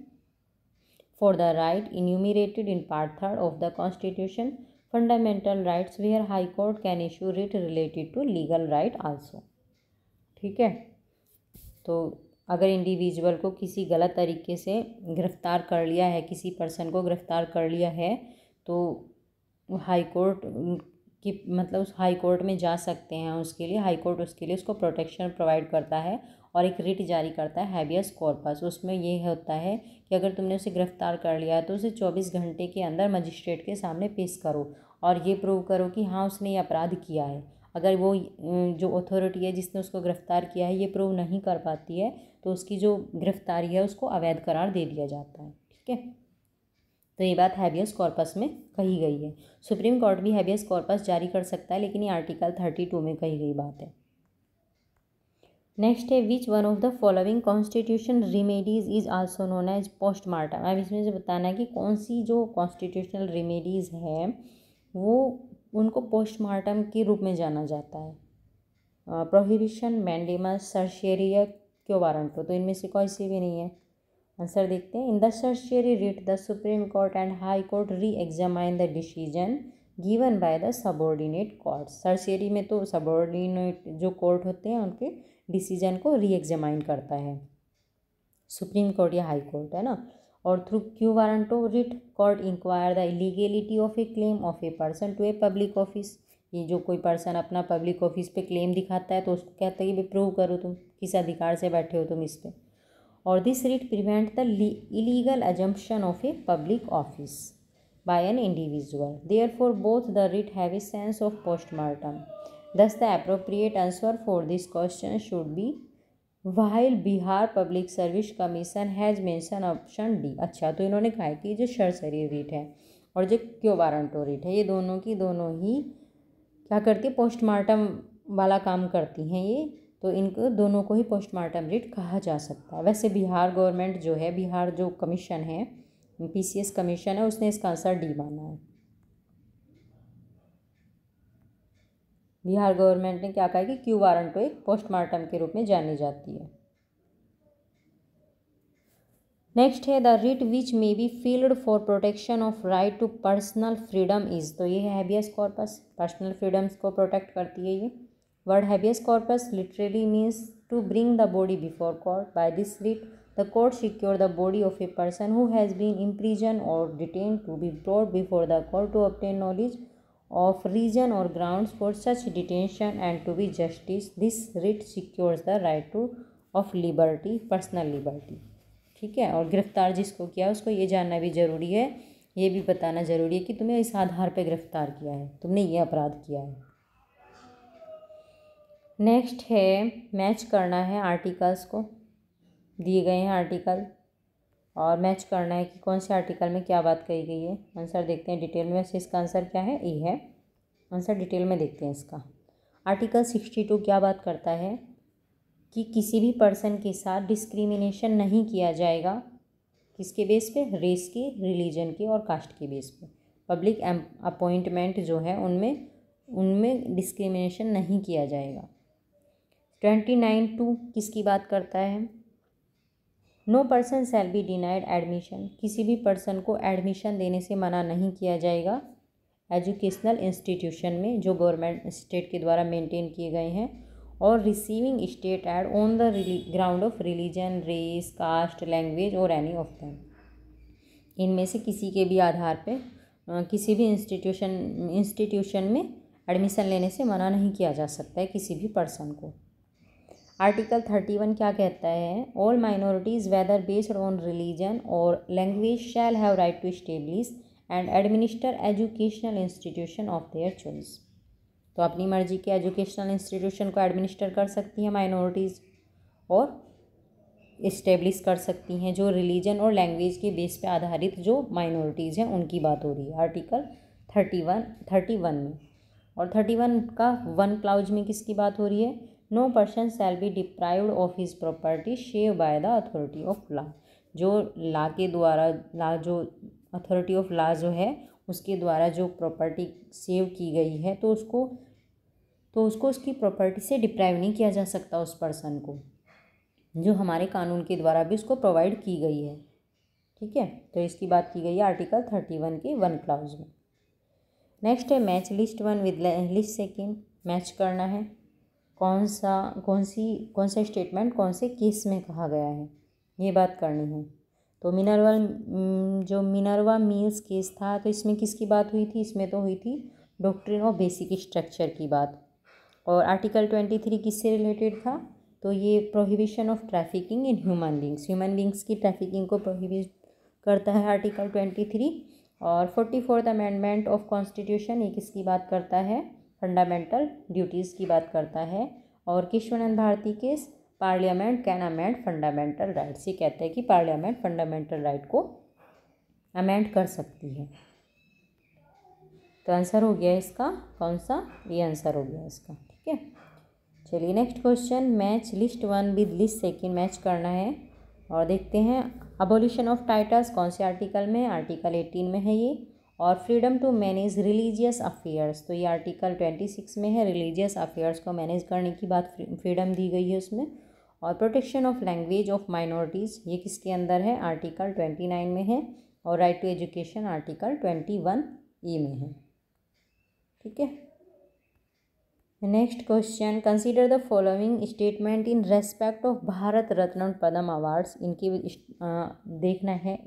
for the right enumerated in part third of the constitution fundamental rights where high court can issue writ related to legal right also ठीक है तो अगर individual को किसी गलत तरीके से गिरफ़्तार कर लिया है किसी पर्सन को गिरफ़्तार कर लिया है तो हाई कोर्ट की मतलब उस हाई कोर्ट में जा सकते हैं उसके लिए हाई कोर्ट उसके लिए उसको प्रोटेक्शन प्रोवाइड करता है और एक रिट जारी करता है हैबियस कॉर्पस उसमें ये होता है कि अगर तुमने उसे गिरफ़्तार कर लिया है तो उसे चौबीस घंटे के अंदर मजिस्ट्रेट के सामने पेश करो और ये प्रूव करो कि हाँ उसने ये अपराध किया है अगर वो जो अथॉरिटी है जिसने उसको गिरफ़्तार किया है ये प्रूव नहीं कर पाती है तो उसकी जो गिरफ्तारी है उसको अवैध करार दे दिया जाता है ठीक है तो ये बात हैबियस कॉर्पस में कही गई है सुप्रीम कोर्ट भी हैबियस कॉर्पस जारी कर सकता है लेकिन ये आर्टिकल थर्टी टू में कही गई बात है नेक्स्ट है which one of the following constitution remedies is also known as postmortem अब इसमें से बताना है कि कौन सी जो कॉन्स्टिट्यूशनल रिमेडीज़ है वो उनको पोस्टमार्टम के रूप में जाना जाता है प्रोहिबिशन मैंडेमस सर्शेरिया वारंट हो तो इनमें से कोई सी भी नहीं है आंसर देखते हैं in the certiorari writ the supreme court and high court re examine the decision given by the subordinate court certiorari में तो सबॉर्डिनेट जो कोर्ट होते हैं उनके डिसीजन को री एग्जामाइन करता है सुप्रीम कोर्ट या हाई कोर्ट है ना और through quo warranto writ court inquire the illegality of a claim of a person to a public office ये जो कोई पर्सन अपना पब्लिक ऑफिस पे क्लेम दिखाता है तो उसको कहता है कि भाई प्रूव करो तुम किस अधिकार से बैठे हो तुम इस पर और this writ prevent the illegal assumption of a public office by an individual therefore both the writ have a sense of postmortem thus the appropriate answer for this question should be while Bihar public service commission has mention option D अच्छा तो इन्होंने कहा है कि जो sir शरीर writ है और जो क्यों वारंटो रिट है ये दोनों की दोनों ही क्या करती है पोस्टमार्टम वाला काम करती हैं ये तो इनको दोनों को ही पोस्टमार्टम रिट कहा जा सकता है वैसे बिहार गवर्नमेंट जो है बिहार जो कमीशन है पीसीएस कमीशन है उसने इसका आंसर डी माना है बिहार गवर्नमेंट ने क्या कहा कि क्यू वारंट एक पोस्टमार्टम के रूप में जानी जाती है नेक्स्ट है the writ which may be filed for protection of right to personal freedom is तो ये है हैबियस कॉर्पस पर्सनल फ्रीडम्स को प्रोटेक्ट करती है ये word habeas corpus literally means to bring the body before court by this writ the court secure the body of a person who has been imprison और detain to be brought before the court to obtain knowledge of reason और ground for such detention and to be justice this writ secures the right to of liberty personal liberty ठीक है और गिरफ़्तार जिसको किया उसको ये जानना भी ज़रूरी है ये भी बताना ज़रूरी है कि तुम्हें इस आधार पर गिरफ़्तार किया है तुमने ये अपराध किया है नेक्स्ट है मैच करना है आर्टिकल्स को दिए गए हैं आर्टिकल और मैच करना है कि कौन से आर्टिकल में क्या बात कही गई है आंसर देखते हैं डिटेल में वैसे इसका आंसर क्या है ई है आंसर डिटेल में देखते हैं इसका आर्टिकल सिक्सटी टू क्या बात करता है कि किसी भी पर्सन के साथ डिस्क्रिमिनेशन नहीं किया जाएगा किसके बेस पे रेस के रिलीजन के और कास्ट के बेस पे पब्लिक अपॉइंटमेंट जो है उनमें उनमें डिस्क्रिमिनेशन नहीं किया जाएगा ट्वेंटी नाइन टू किसकी बात करता है no person shall be denied admission किसी भी पर्सन को एडमिशन देने से मना नहीं किया जाएगा एजुकेशनल इंस्टीट्यूशन में जो गवर्नमेंट स्टेट के द्वारा मेंटेन किए गए हैं और receiving state aid on the ground of religion race caste language और एनी ऑफ दैम इनमें से किसी के भी आधार पर किसी भी इंस्टीट्यूशन इंस्टीट्यूशन में एडमिशन लेने से मना नहीं किया जा सकता है किसी भी पर्सन को आर्टिकल थर्टी वन क्या कहता है all minorities whether based on religion और language shall have right to establish and administer educational institution of their choice तो अपनी मर्जी के एजुकेशनल इंस्टीट्यूशन को एडमिनिस्टर कर सकती हैं माइनॉरिटीज़ और इस्टेब्लिश कर सकती हैं जो रिलीजन और लैंग्वेज के बेस पे आधारित जो माइनॉरिटीज़ हैं उनकी बात हो रही है article thirty one thirty one में और थर्टी वन का वन क्लाउज में किसकी बात हो रही है no person shall be deprived of his property save by the authority of law जो ला के द्वारा ला जो अथॉरिटी ऑफ लॉ जो है उसके द्वारा जो प्रॉपर्टी सेव की गई है तो उसको तो उसको उसकी प्रॉपर्टी से डिप्राइव नहीं किया जा सकता उस पर्सन को जो हमारे कानून के द्वारा भी उसको प्रोवाइड की गई है ठीक है तो इसकी बात की गई है आर्टिकल थर्टी वन के वन क्लाउज में नेक्स्ट है match list one with list second match करना है कौन सा कौन सी कौन सा स्टेटमेंट कौन से केस में कहा गया है ये बात करनी है तो मिनरवा जो मिनरवा मील्स केस था तो इसमें किसकी बात हुई थी इसमें तो हुई थी डॉक्ट्रिन ऑफ बेसिक स्ट्रक्चर की बात और आर्टिकल ट्वेंटी थ्री किससे रिलेटेड था तो ये prohibition of trafficking in human beings human beings की ट्रैफिकिंग को प्रोहिबिट करता है आर्टिकल ट्वेंटी थ्री और forty fourth amendment of constitution ये किसकी बात करता है फंडामेंटल ड्यूटीज़ की बात करता है और Keshavananda Bharati case parliament can amend fundamental rights ये कहता है कि पार्लियामेंट फंडामेंटल राइट को अमेंड कर सकती है तो आंसर हो गया इसका कौन सा ये आंसर हो गया इसका ठीक है चलिए next question match list one with list second match करना है और देखते हैं अबोलिशन ऑफ टाइटल्स कौन से आर्टिकल में आर्टिकल एटीन में है ये और freedom to manage religious affairs तो ये आर्टिकल ट्वेंटी सिक्स में है रिलीजियस अफेयर्स को मैनेज करने की बात फ्रीडम दी गई है उसमें और protection of language of minorities ये किसके अंदर है आर्टिकल ट्वेंटी नाइन में है और right to education article twenty one E में है ठीक है next question consider the following statement in respect of Bharat Ratna Padma awards इनकी देखना है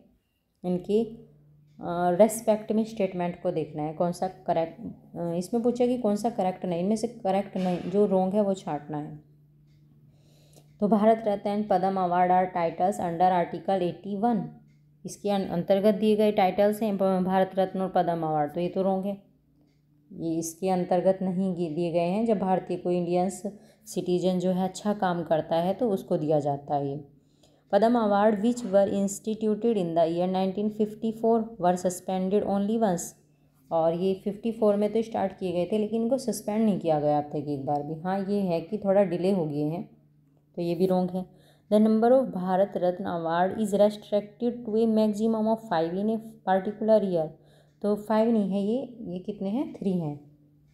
इनकी रेस्पेक्ट में स्टेटमेंट को देखना है कौन सा करेक्ट इसमें पूछा कि कौन सा करेक्ट नहीं इनमें से करेक्ट नहीं जो रोंग है वो छाटना है तो Bharat Ratna Padma award are titles under article eighty one इसके अंतर्गत दिए गए टाइटल्स हैं भारत रत्न और पद्म अवार्ड तो ये तो रोंगे ये इसके अंतर्गत नहीं दिए गए हैं जब भारतीय कोई इंडियंस सिटीजन जो है अच्छा काम करता है तो उसको दिया जाता है ये Padma award which were instituted in the year four were suspended only once और ये फिफ्टी फोर में तो स्टार्ट किए गए थे लेकिन इनको सस्पेंड नहीं किया गया अब तक एक बार भी हाँ ये है कि थोड़ा डिले हो गए हैं तो ये भी रोंग है the number of Bharat Ratna award is restricted to a maximum of five in a particular year तो फाइव नहीं है ये ये कितने हैं थ्री हैं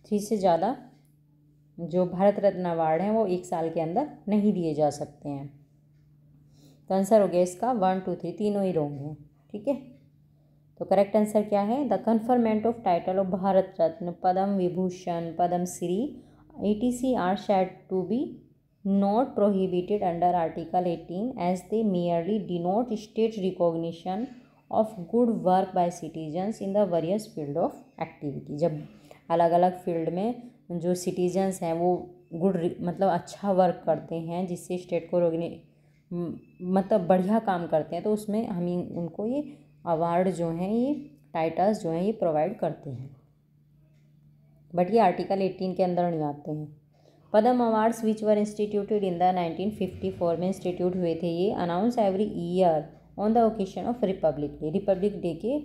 थ्री से ज़्यादा जो भारत रत्न अवार्ड हैं वो एक साल के अंदर नहीं दिए जा सकते हैं तो आंसर हो गया इसका वन टू थ्री तीनों ही रोंग हैं ठीक है तो करेक्ट आंसर क्या है the conferment of title of Bharat Ratna Padma Vibhushan Padma Shri E T C are said to be not prohibited under Article 18 as they merely denote state recognition of good work by citizens in the various field of activity जब अलग अलग field में जो citizens हैं वो good मतलब अच्छा work करते हैं जिससे स्टेट को रोकने मतलब बढ़िया काम करते हैं तो उसमें हम उनको ये अवार्ड जो हैं ये टाइटल्स जो हैं ये प्रोवाइड करते हैं बट ये आर्टिकल एटीन के अंदर नहीं आते हैं Padam awards which were instituted in the nineteen fifty four में इंस्टीट्यूट हुए थे ये announce every year on the occasion of republic day republic day के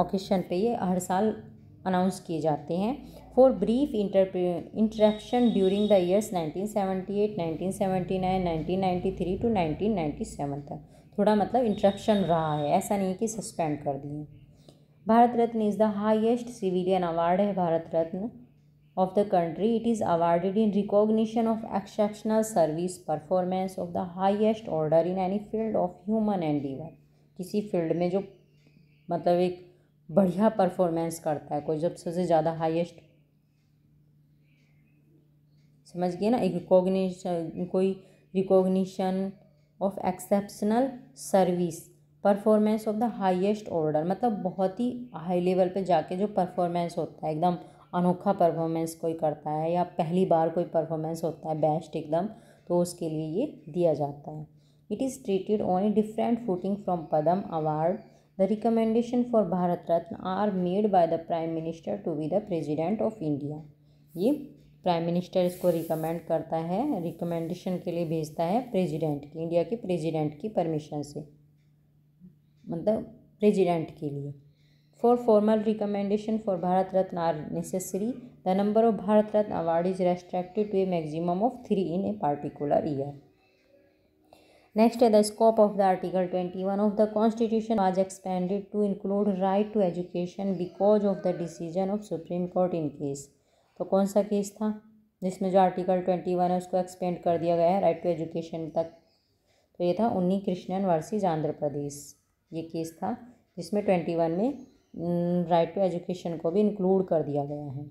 ओकेशन पे ये हर साल अनाउंस किए जाते हैं for brief interaction during the years nineteen nineteen eight nine nineteen ninety three to nineteen ninety seven तक थोड़ा मतलब इंटरप्शन रहा है ऐसा नहीं कि सस्पेंड कर दिए Bharat Ratna is the highest civilian award है Bharat Ratna of the country, it is awarded in recognition of exceptional service performance of the highest order in any field of human endeavor. किसी फील्ड में जो मतलब एक बढ़िया परफॉर्मेंस करता है कोई जब सबसे ज़्यादा हाईएस्ट समझ गए ना एक रिकॉग्निशन कोई recognition of exceptional service performance of the highest order मतलब बहुत ही हाई लेवल पे जाके जो परफॉर्मेंस होता है एकदम अनोखा परफॉर्मेंस कोई करता है या पहली बार कोई परफॉर्मेंस होता है बेस्ट एकदम तो उसके लिए ये दिया जाता है it is treated on a different footing from Padam award the recommendation for Bharat Ratna are made by the prime minister to be the president of India ये प्राइम मिनिस्टर इसको रिकमेंड करता है रिकमेंडेशन के लिए भेजता है प्रेजिडेंट इंडिया के प्रेजिडेंट की परमिशन से मतलब प्रेजिडेंट के लिए For formal recommendation for Bharat Ratna are necessary, the number of Bharat Ratna award is restricted to a maximum of three in a particular year. Next, the scope of the Article 21 of the Constitution was expanded to include right to education because of the decision of Supreme Court in case. तो कौन सा case था जिसमें जो article twenty one है उसको expand कर दिया गया है राइट टू एजुकेशन तक तो ये था उन्नी कृष्णन वर्सेज आंध्र प्रदेश ये केस था जिसमें ट्वेंटी वन में राइट टू एजुकेशन को भी इंक्लूड कर दिया गया है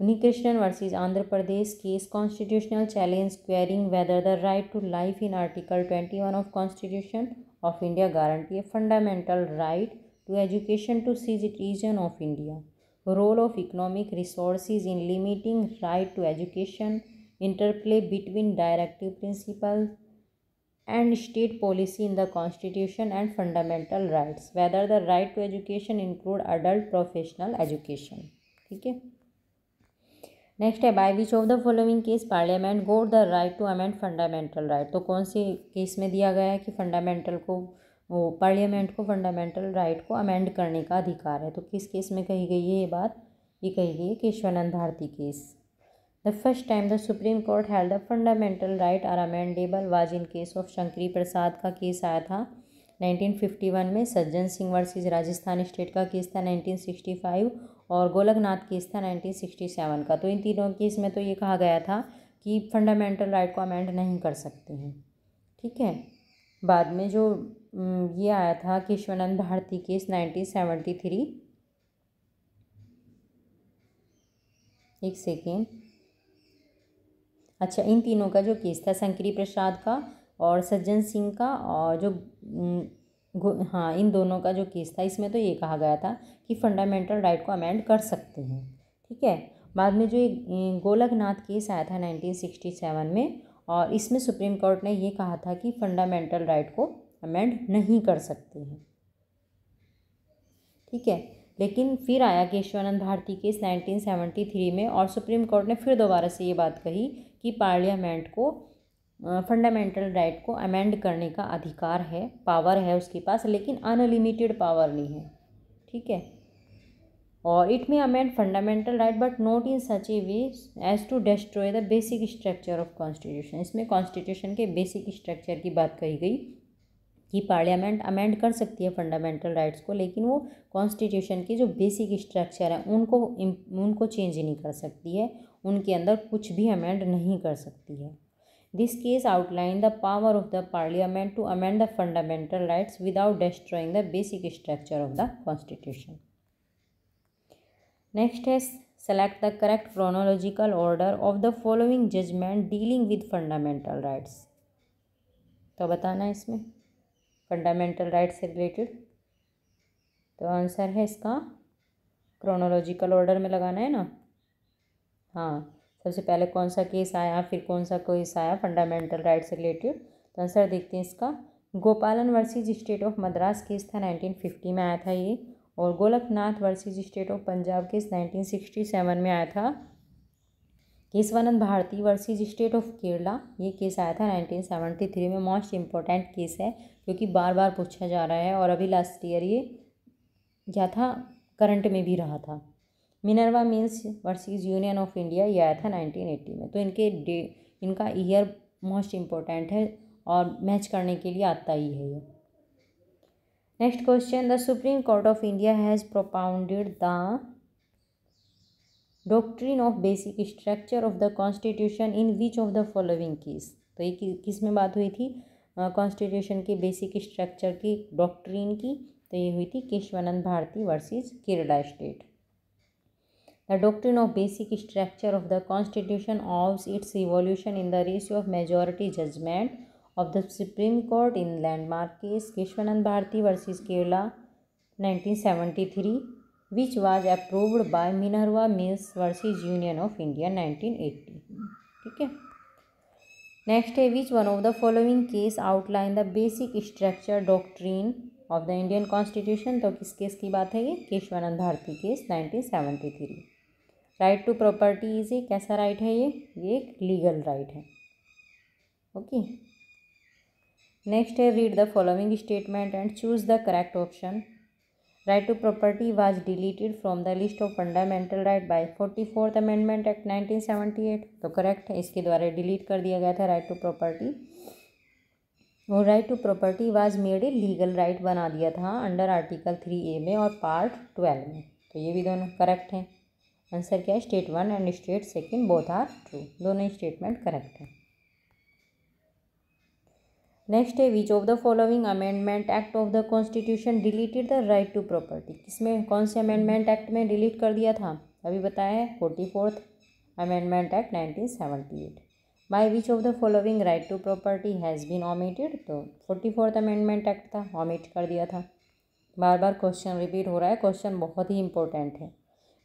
Unnikrishnan versus Andhra Pradesh case constitutional challenge querying whether the right to life in article twenty one of constitution of India guarantee a fundamental right to education to seize region of India role of economic resource in limiting right to education interplay between directive principle and state policy in the constitution and fundamental rights whether the right to education include adult professional education ठीक hai next hai by which of the following case parliament got the right to amend fundamental right to kaun si case mein diya gaya hai ki fundamental ko वो parliament को fundamental right को amend करने का अधिकार है तो किस case में कही गई है ये बात ये कही गई है Keshavananda Bharati case the first time the supreme court held the fundamental right are amendable was in case of Shankari Prasad का केस आया था 1951 में सज्जन सिंह वर्सेस राजस्थान स्टेट का केस था 1965 और गोलकनाथ केस था 1967 का तो इन तीनों केस में तो ये कहा गया था कि फंडामेंटल राइट को अमेंड नहीं कर सकते हैं ठीक है बाद में जो ये आया था केशवानंद भारती केस थ्री एक सेकेंड अच्छा इन तीनों का जो केस था शंकरी प्रसाद का और सज्जन सिंह का और जो हाँ इन दोनों का जो केस था इसमें तो ये कहा गया था कि फंडामेंटल राइट को अमेंड कर सकते हैं ठीक है बाद में जो गोलकनाथ केस आया था सेवन में और इसमें सुप्रीम कोर्ट ने ये कहा था कि फंडामेंटल राइट को अमेंड नहीं कर सकते हैं ठीक है लेकिन फिर आया केशवानंद भारती केस 1973 में और सुप्रीम कोर्ट ने फिर दोबारा से ये बात कही कि पार्लियामेंट को फंडामेंटल राइट को अमेंड करने का अधिकार है पावर है उसके पास लेकिन अनलिमिटेड पावर नहीं है ठीक है और it may amend fundamental right but not in such a way as to destroy the basic structure of constitution इसमें कॉन्स्टिट्यूशन के बेसिक स्ट्रक्चर की बात कही गई कि पार्लियामेंट अमेंड कर सकती है फंडामेंटल राइट्स को लेकिन वो कॉन्स्टिट्यूशन के जो बेसिक स्ट्रक्चर हैं उनको उनको चेंज नहीं कर सकती है उनके अंदर कुछ भी अमेंड नहीं कर सकती है this case outline the power of the parliament to amend the fundamental rights without destroying the basic structure of the constitution next है select the correct chronological order of the following judgement dealing with fundamental rights तो बताना है इसमें fundamental right से related तो answer है इसका chronological order में लगाना है ना हाँ सबसे पहले कौन सा केस आया फिर कौन सा केस आया फंडामेंटल राइट से रिलेटेड तो आंसर देखते हैं इसका Gopalan versus state of Madras case था नाइनटीन फिफ्टी में आया था ये और Golaknath versus state of Punjab case nineteen sixty seven में आया था Kesavananda Bharati versus state of Kerala ये केस आया था नाइनटीन थ्री में मोस्ट इम्पोर्टेंट केस है क्योंकि बार बार पूछा जा रहा है और अभी लास्ट ईयर ये क्या था करंट में भी रहा था Minerva Mills versus union of India ये आया था 1980 में तो इनके डे इनका ईयर मोस्ट इम्पोर्टेंट है और मैच करने के लिए आता ही है ये next question the supreme court of India has propounded the doctrine of basic structure of the constitution in which of the following case तो ये किस में बात हुई थी कॉन्स्टिट्यूशन के बेसिक स्ट्रक्चर की डॉक्ट्रीन की तो ये हुई थी Kesavananda Bharati versus Kerala state The doctrine of basic structure of the Constitution owes its evolution in the ratio of majority judgment of the Supreme Court in landmark case Keshwanand Bharti versus Kerala 1973 which was approved by Minerva Mills versus Union of India 1980 ठीक है next है which one of the following case outline the basic structure doctrine of the Indian constitution तो किस case की बात है ये Kesavananda Bharati case 1973 right to property is a कैसा राइट है ये ये एक लीगल राइट है ओके नेक्स्ट है read the following statement and choose the correct option right to property was deleted from the list of fundamental right by forty fourth amendment act nineteen seventy eight तो correct है इसके द्वारा delete कर दिया गया था right to property वो right to property was made a legal right बना दिया था अंडर आर्टिकल थ्री ए में और पार्ट ट्वेल्व में तो ये भी दोनों करेक्ट हैं आंसर क्या है state one and state second both are true दोनों ही स्टेटमेंट करेक्ट है नेक्स्ट है which of the following amendment act of the constitution deleted the right to property किसमें कौन से अमेंडमेंट एक्ट में डिलीट कर दिया था अभी बताया है forty fourth amendment act nineteen seventy eight by which of the following right to property has been omitted तो फोर्टी फोर्थ अमेंडमेंट एक्ट था ऑमिट कर दिया था बार बार क्वेश्चन रिपीट हो रहा है क्वेश्चन बहुत ही इंपॉर्टेंट है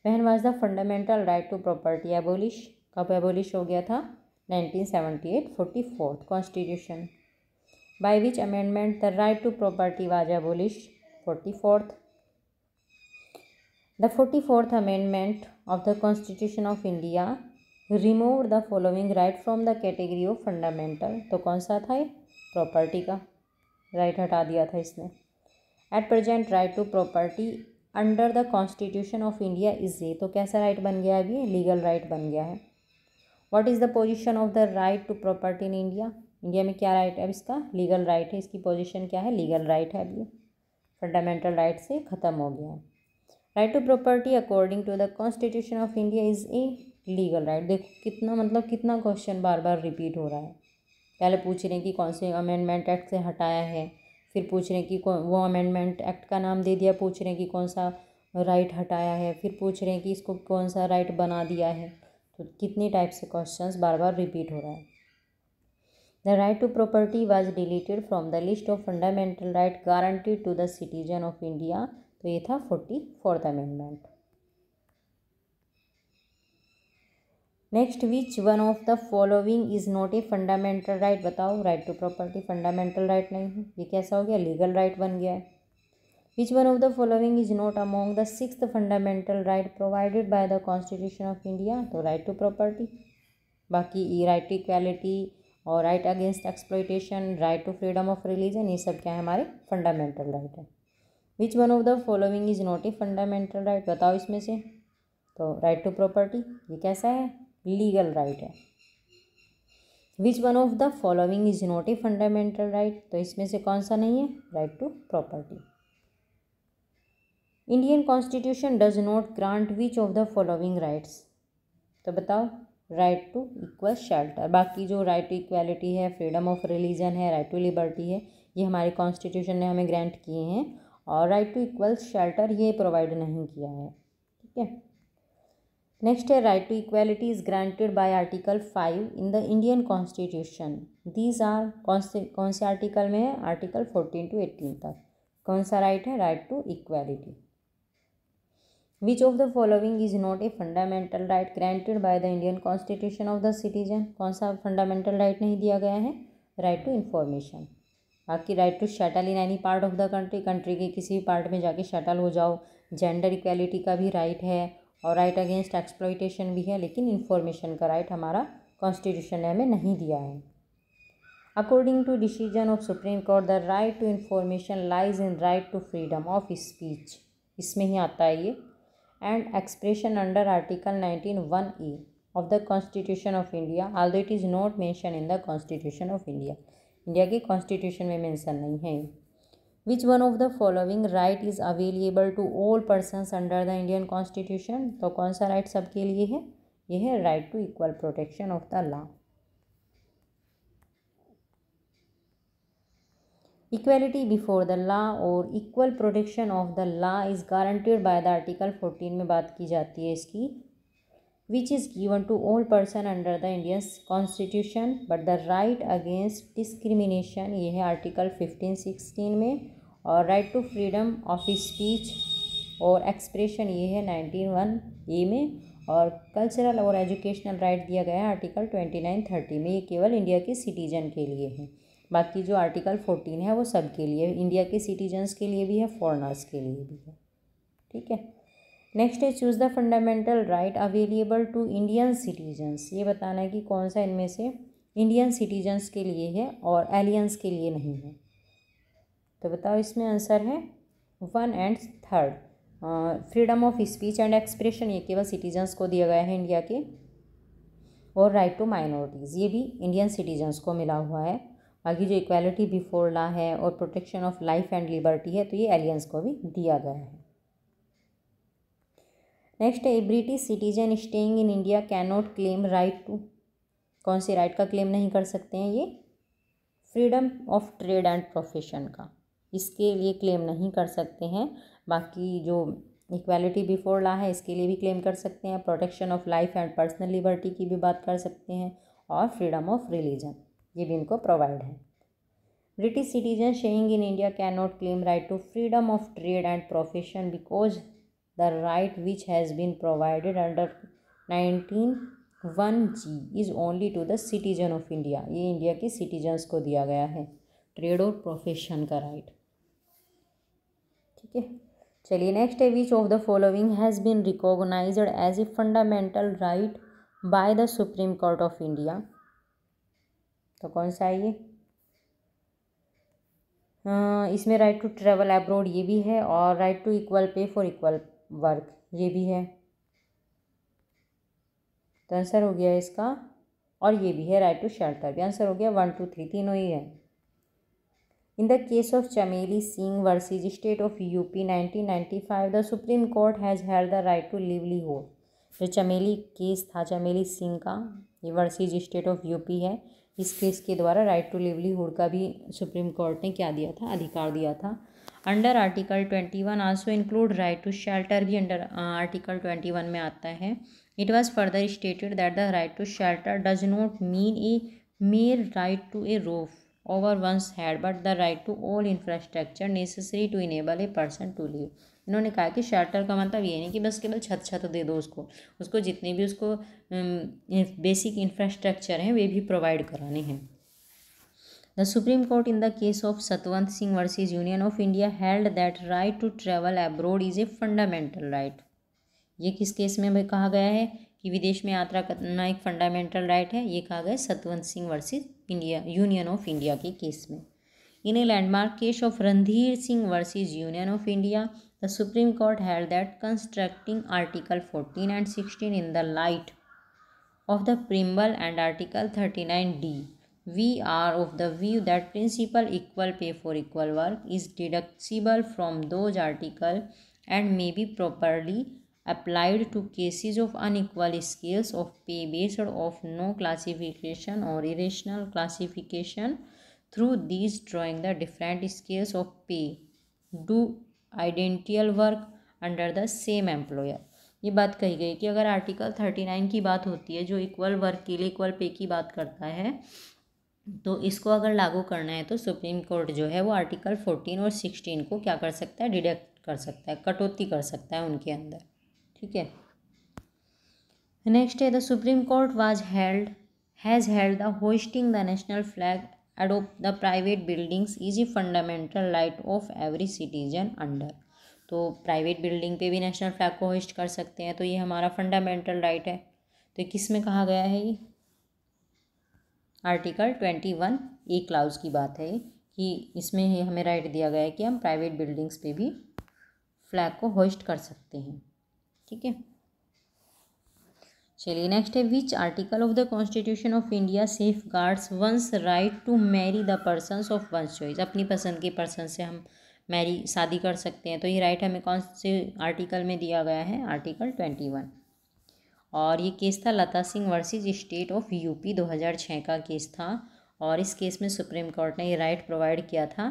when was the fundamental right to property abolish कब एबोलिश हो गया था 1978 forty fourth constitution by which amendment the right to property was abolish forty fourth the forty fourth amendment of the constitution of India remove the following right from the category of fundamental तो कौन सा था ये property का right right हटा दिया था इसने at present right to property under the constitution of India is ये तो कैसा राइट बन गया है अभी लीगल राइट बन गया है what is the position of the right to property in India India में क्या राइट है अब इसका लीगल राइट है इसकी पोजिशन क्या है लीगल राइट है अभी फंडामेंटल राइट से ख़त्म हो गया है right to property according to the constitution of India is a legal right देखो कितना मतलब कितना क्वेश्चन बार बार रिपीट हो रहा है पहले पूछ रहे हैं कि कौन से अमेंडमेंट एक्ट से हटाया है फिर पूछ रहे हैं कि कौन वो अमेंडमेंट एक्ट का नाम दे दिया पूछ रहे हैं कि कौन सा राइट हटाया है फिर पूछ रहे हैं कि इसको कौन सा राइट बना दिया है तो कितनी टाइप से क्वेश्चंस बार बार रिपीट हो रहा है the right to property was deleted from the list of fundamental right guaranteed to the citizen of India तो ये था forty fourth amendment next which one of the following is not a fundamental right बताओ right to property fundamental right नहीं है ये कैसा हो गया लीगल राइट right बन गया है which one of the following is not among the six fundamental right provided by the constitution of India तो राइट टू प्रॉपर्टी बाकी ई राइट टू इक्वालिटी और right against exploitation right to freedom of religion ये सब क्या है हमारे fundamental right है which one of the following is not a fundamental right बताओ इसमें से तो राइट टू प्रॉपर्टी ये कैसा है लीगल राइट है which one of the following is not a fundamental right तो इसमें से कौन सा नहीं है right to property Indian constitution does not grant which of the following rights तो बताओ राइट टू इक्वल शेल्टर बाकी जो राइट टू इक्वालिटी है फ्रीडम ऑफ रिलीजन है राइट टू लिबर्टी है ये हमारे कॉन्स्टिट्यूशन ने हमें ग्रांट किए हैं और राइट टू इक्वल शेल्टर ये प्रोवाइड नहीं किया है ठीक है नेक्स्ट है right to equality is granted by article five in the Indian constitution these are कौन से कौन से आर्टिकल में है आर्टिकल फोर्टीन टू एटीन तक कौन सा राइट है right to equality which of the following is not a fundamental right granted by the Indian constitution of the citizen कौन सा फंडामेंटल राइट नहीं दिया गया है राइट टू इन्फॉर्मेशन आपकी right to settle in any part of the country country के किसी भी पार्ट में जाके शटल हो जाओ जेंडर इक्वालिटी का भी राइट है और राइट अगेंस्ट एक्सप्लोइटेशन भी है लेकिन इन्फॉर्मेशन का राइट हमारा कॉन्स्टिट्यूशन ने हमें नहीं दिया है according to decision of supreme court the right to information lies in right to freedom of speech इसमें ही आता है ये and expression under article nineteen one A of the constitution of India all it is not mention in the constitution of India India के constitution में mention नहीं है ये which one of the following right is available to all persons under the indian constitution तो कौन सा right सबके लिए है यह है right to equal protection of the law equality before the law और equal protection of the law is guaranteed by the article 14 में बात की जाती है इसकी which is given to all person under the Indian constitution but the right against discrimination ये है article fifteen sixteen में और right to freedom of speech और एक्सप्रेशन ये है नाइनटीन वन ए में और कल्चरल और एजुकेशनल राइट दिया गया है आर्टिकल ट्वेंटी नाइन थर्टी में ये केवल इंडिया के सिटीजन के लिए है बाकी जो आर्टिकल फोर्टीन है वो सब के लिए इंडिया के सिटीजन्स के लिए भी है फॉरनर्स के लिए भी है ठीक है नेक्स्ट है choose the fundamental right available to Indian citizens ये बताना है कि कौन सा इनमें से इंडियन सिटीजन्स के लिए है और एलियंस के लिए नहीं है तो बताओ इसमें आंसर है one and third freedom of speech and expression ये केवल सिटीजन्स को दिया गया है इंडिया के और राइट टू माइनॉरिटीज़ ये भी इंडियन सिटीजन्स को मिला हुआ है बाकी जो इक्वालिटी बिफोर ला है और protection of life and liberty है तो ये एलियंस को भी दिया गया है नेक्स्ट है a British citizen staying in India cannot claim right to कौन सी राइट का क्लेम नहीं कर सकते हैं ये freedom of trade and profession का इसके लिए क्लेम नहीं कर सकते हैं बाकी जो इक्वालिटी बिफोर लॉ है इसके लिए भी क्लेम कर सकते हैं protection of life and personal liberty की भी बात कर सकते हैं और फ्रीडम ऑफ रिलीजन ये भी इनको प्रोवाइड है British citizen staying in India can not claim right to freedom of trade and profession because the right which has been provided under one G is only to the citizen of India ये India के citizens को दिया गया है trade और profession का right ठीक है चलिए नेक्स्ट है which of the following has been recognize as a fundamental right by the supreme court of India तो कौन सा है ये हाँ, इसमें राइट टू ट्रेवल अब्रोड ये भी है और right to equal pay for equal work ये भी है तो आंसर हो गया इसका और ये भी है राइट टू शेल्टर भी आंसर हो गया वन टू थ्री तीनों ही है In the case of Chameli Singh versus State of UP 1995, court has held the right to live ली हो जो चमेली केस था चमेली सिंह का ये वर्सेज स्टेट ऑफ यूपी है इस केस के द्वारा राइट टू लिवलीहुड का भी सुप्रीम कोर्ट ने क्या दिया था अधिकार दिया था under article twenty one also include right to shelter भी अंडर आर्टिकल ट्वेंटी वन में आता है it was further stated that the right to shelter does not mean a mere right to a roof over one's head but the right to all infrastructure necessary to enable a person to live इन्होंने कहा कि shelter का मतलब ये नहीं कि बस केवल छत छत दे दो उसको उसको जितने भी उसको बेसिक um, इंफ्रास्ट्रक्चर हैं वे भी प्रोवाइड कराने हैं The Supreme Court in the case of Satwant Singh versus Union of India held that right to travel abroad is a fundamental right. ये किस केस में भी कहा गया है कि विदेश में यात्रा करना एक फंडामेंटल राइट है ये कहा गया Satwant Singh versus India union of India के केस में in a landmark case of Randhir Singh versus union of India the supreme court held that constructing article fourteen and sixteen in the light of the preamble and article thirty nine D we are of the view that principle equal pay for equal work is deducible from those article and may be properly applied to cases of unequal scales of pay based of no classification और irrational classification through this drawing the different scales of pay do identical work under the same employer ये बात कही गई कि अगर article thirty nine की बात होती है जो इक्वल वर्क के लिए इक्वल पे की बात करता है तो इसको अगर लागू करना है तो सुप्रीम कोर्ट जो है वो आर्टिकल फोर्टीन और सिक्सटीन को क्या कर सकता है डिडक्ट कर सकता है कटौती कर सकता है उनके अंदर ठीक है नेक्स्ट है the supreme court was held has held the hoisting the national flag atop the private buildings is a fundamental right of every citizen under तो प्राइवेट बिल्डिंग पे भी नेशनल फ्लैग को होस्ट कर सकते हैं तो ये हमारा फंडामेंटल राइट है तो किस में कहा गया है ये article twenty one a clause की बात है कि इसमें ही हमें राइट दिया गया है कि हम प्राइवेट बिल्डिंग्स पे भी फ्लैग को होस्ट कर सकते हैं ठीक है चलिए नेक्स्ट है which article of the constitution of India safeguards one's right to marry the persons of one's choice अपनी पसंद के पर्सन से हम मैरी शादी कर सकते हैं तो ये राइट हमें कौन से आर्टिकल में दिया गया है आर्टिकल ट्वेंटी वन और ये केस था Lata Singh versus state of UP 2006 का केस था और इस केस में सुप्रीम कोर्ट ने ये राइट प्रोवाइड किया था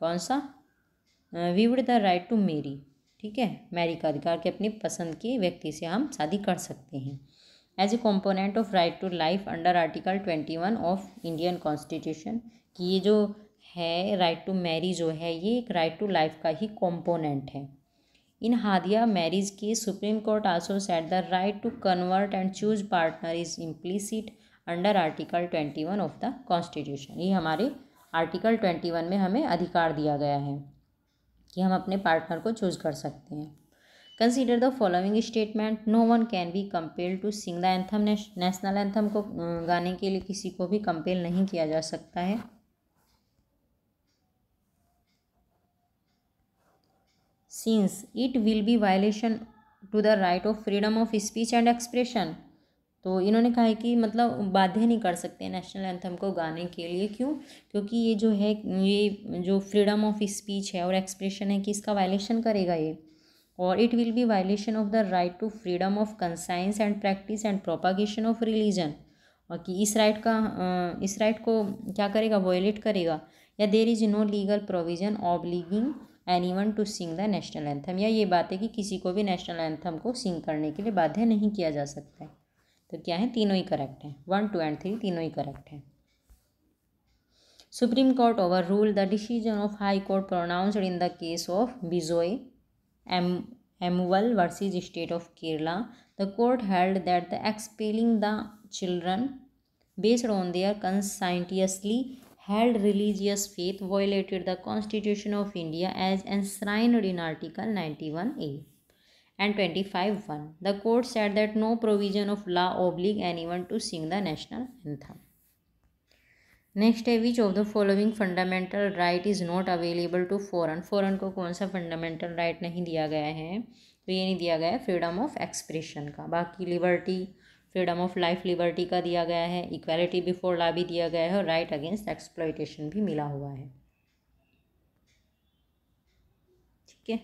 कौन सा we would the right to marry ठीक है मैरी का अधिकार के अपनी पसंद के व्यक्ति से हम शादी कर सकते हैं as a component of right to life under article twenty one of Indian constitution कि ये जो है राइट टू मैरी जो है ये एक राइट टू लाइफ का ही कॉम्पोनेंट है इन हादिया मैरिज के supreme court also set the right to convert and choose partner is implicit under article twenty one of the constitution ये हमारे आर्टिकल ट्वेंटी वन में हमें अधिकार दिया गया है कि हम अपने पार्टनर को चूज कर सकते हैं consider the following statement no one can be compelled to sing the anthem national anthem को गाने के लिए किसी को भी कंपेल नहीं किया जा सकता है since it will be violation to the right of freedom of speech and expression तो इन्होंने कहा है कि मतलब बाध्य नहीं कर सकते नेशनल एंथम को गाने के लिए क्यों क्योंकि ये जो है ये जो फ्रीडम ऑफ स्पीच है और एक्सप्रेशन है कि इसका वायलेशन करेगा ये और it will be violation of the right to freedom of conscience and practice and propagation of religion और कि इस राइट का इस राइट को क्या करेगा वोलेट करेगा या there is no legal provision obliging any one to sing the national anthem या ये बात है कि किसी को भी नेशनल एंथम को सिंग करने के लिए बाध्य नहीं किया जा सकता है तो क्या है तीनों ही करेक्ट हैं वन टू एंड थ्री तीनों ही करेक्ट हैं supreme court over rule the decision of high court pronounced in the case of Bijoe M Emmanuel versus state of Kerala the court held that the expelling the children based on their conscientiously held religious faith violated the constitution of india as enshrined in article 91a and 25.1 the court said that no provision of law oblige anyone to sing the national anthem next है which of the following fundamental right is not available to foreign foreign को कौन सा fundamental right right नहीं दिया गया है तो ये नहीं दिया गया है फ्रीडम ऑफ एक्सप्रेशन का बाकी liberty freedom of life liberty का दिया गया है इक्वालिटी बिफोर लॉ भी दिया गया है और राइट अगेंस्ट एक्सप्लोइटेशन भी मिला हुआ है ठीक है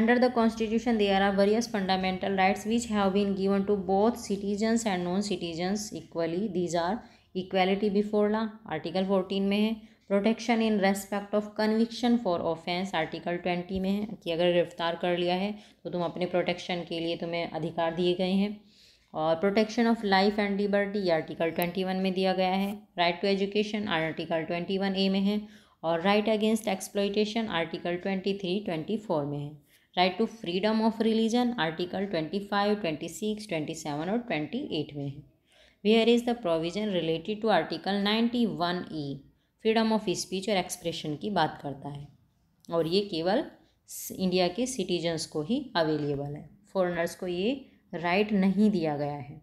under the constitution they are are various fundamental rights which have been given to both citizens and non citizens equally these are equality before law article fourteen में है protection in respect of conviction for offence article twenty में है कि अगर गिरफ्तार कर लिया है तो तुम अपने प्रोटेक्शन के लिए तुम्हें अधिकार दिए गए हैं और protection of life and liberty ये आर्टिकल ट्वेंटी वन में दिया गया है right to education article twenty one A में है और right against exploitation article twenty three twenty four में है right to freedom of religion article twenty five twenty six twenty seven और ट्वेंटी एट में है where is the provision related to article ninety one E freedom of speech और expression की बात करता है और ये केवल इंडिया के सिटीजन्स को ही अवेलेबल है फॉरनर्स को ये राइट नहीं दिया गया है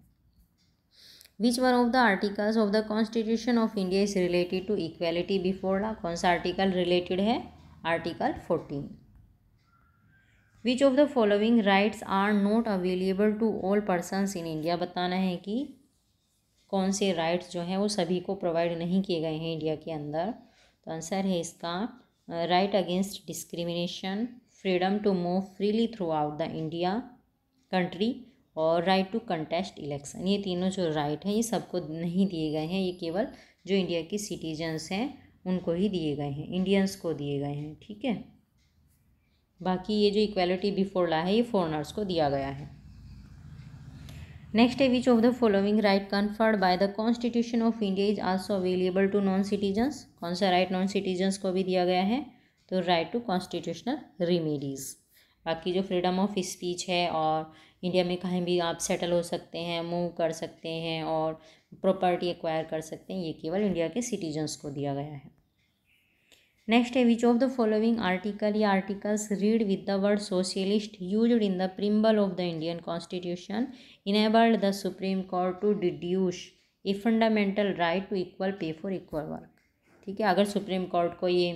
which one of the articles of the constitution of India is related to equality before law कौन सा आर्टिकल रिलेटेड है article fourteen which of the following rights are not available to all persons in India बताना है कि कौन से rights जो हैं वो सभी को प्रोवाइड नहीं किए गए हैं इंडिया के अंदर तो आंसर है इसका right against discrimination freedom to move freely throughout the India country और राइट टू कंटेस्ट इलेक्शन ये तीनों जो राइट हैं ये सबको नहीं दिए गए हैं ये केवल जो इंडिया के सिटीजन्स हैं उनको ही दिए गए हैं इंडियंस को दिए गए हैं ठीक है बाकी ये जो इक्वालिटी बिफोर ला है ये फॉरनर्स को दिया गया है नेक्स्ट है which of the following right conferred by the constitution of India is also available to non citizens कौन सा राइट नॉन सिटीजन्स को भी दिया गया है तो राइट टू कॉन्स्टिट्यूशनल रिमेडीज़ बाकी जो फ्रीडम ऑफ स्पीच है और इंडिया में कहीं भी आप सेटल हो सकते हैं मूव कर सकते हैं और प्रॉपर्टी एक्वायर कर सकते हैं ये केवल इंडिया के सिटीजन्स को दिया गया है नेक्स्ट है which of the following article या articles read with the word socialist use in the preamble of the Indian constitution enabled the supreme court to deduce a fundamental right to equal pay for equal work ठीक है अगर supreme court को ये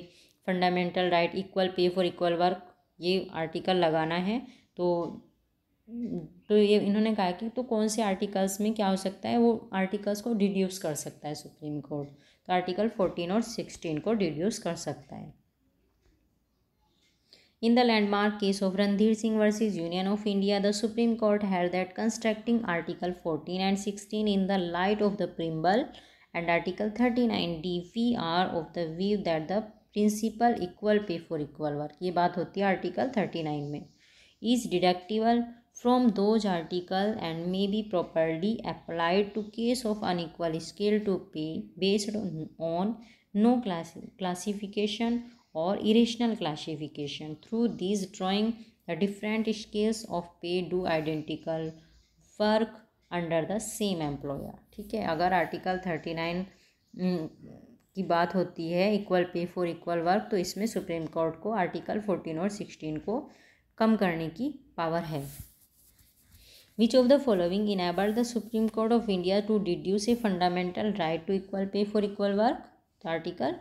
fundamental right equal pay for equal work ये article लगाना है तो तो ये इन्होंने कहा कि तो कौन से आर्टिकल्स में क्या हो सकता है वो आर्टिकल्स को डिड्यूस कर सकता है सुप्रीम कोर्ट आर्टिकल फोर्टीन और सिक्सटीन को डिड्यूस कर सकता है in the landmark case of Randhir Singh versus union of India the supreme court held that constructing article fourteen and sixteen in the light of the preamble and article thirty nine D we are of the view that the principle equal pay for equal work ये बात होती है article thirty nine में is डिडक्टिवल from those article and may be properly applied to case of unequal scale to pay based on no class classification or irrational classification through these drawing the different scales of pay do identical work under the same employer ठीक है अगर article thirty nine की बात होती है equal pay for equal work तो इसमें supreme court को आर्टिकल फोर्टीन और सिक्सटीन को कम करने की पावर है which of the following enabled the supreme court of india to deduce a fundamental right to equal pay for equal work तो आर्टिकल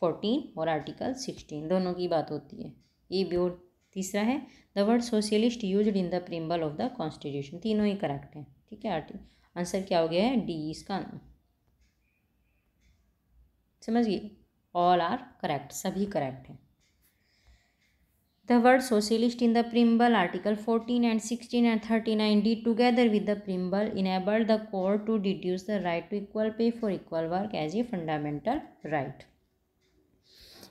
फोर्टीन और आर्टिकल सिक्सटीन दोनों की बात होती है ये भी और तीसरा है the word socialist use in the preamble of the constitution तीनों ही करेक्ट हैं ठीक है आर्टिकल आंसर क्या हो गया है डी इसका समझिए ऑल आर करेक्ट सभी करेक्ट हैं the word socialist in the preamble article fourteen and sixteen and thirty nine D together with the preamble enable the court to deduce the right to equal pay for equal work as a fundamental right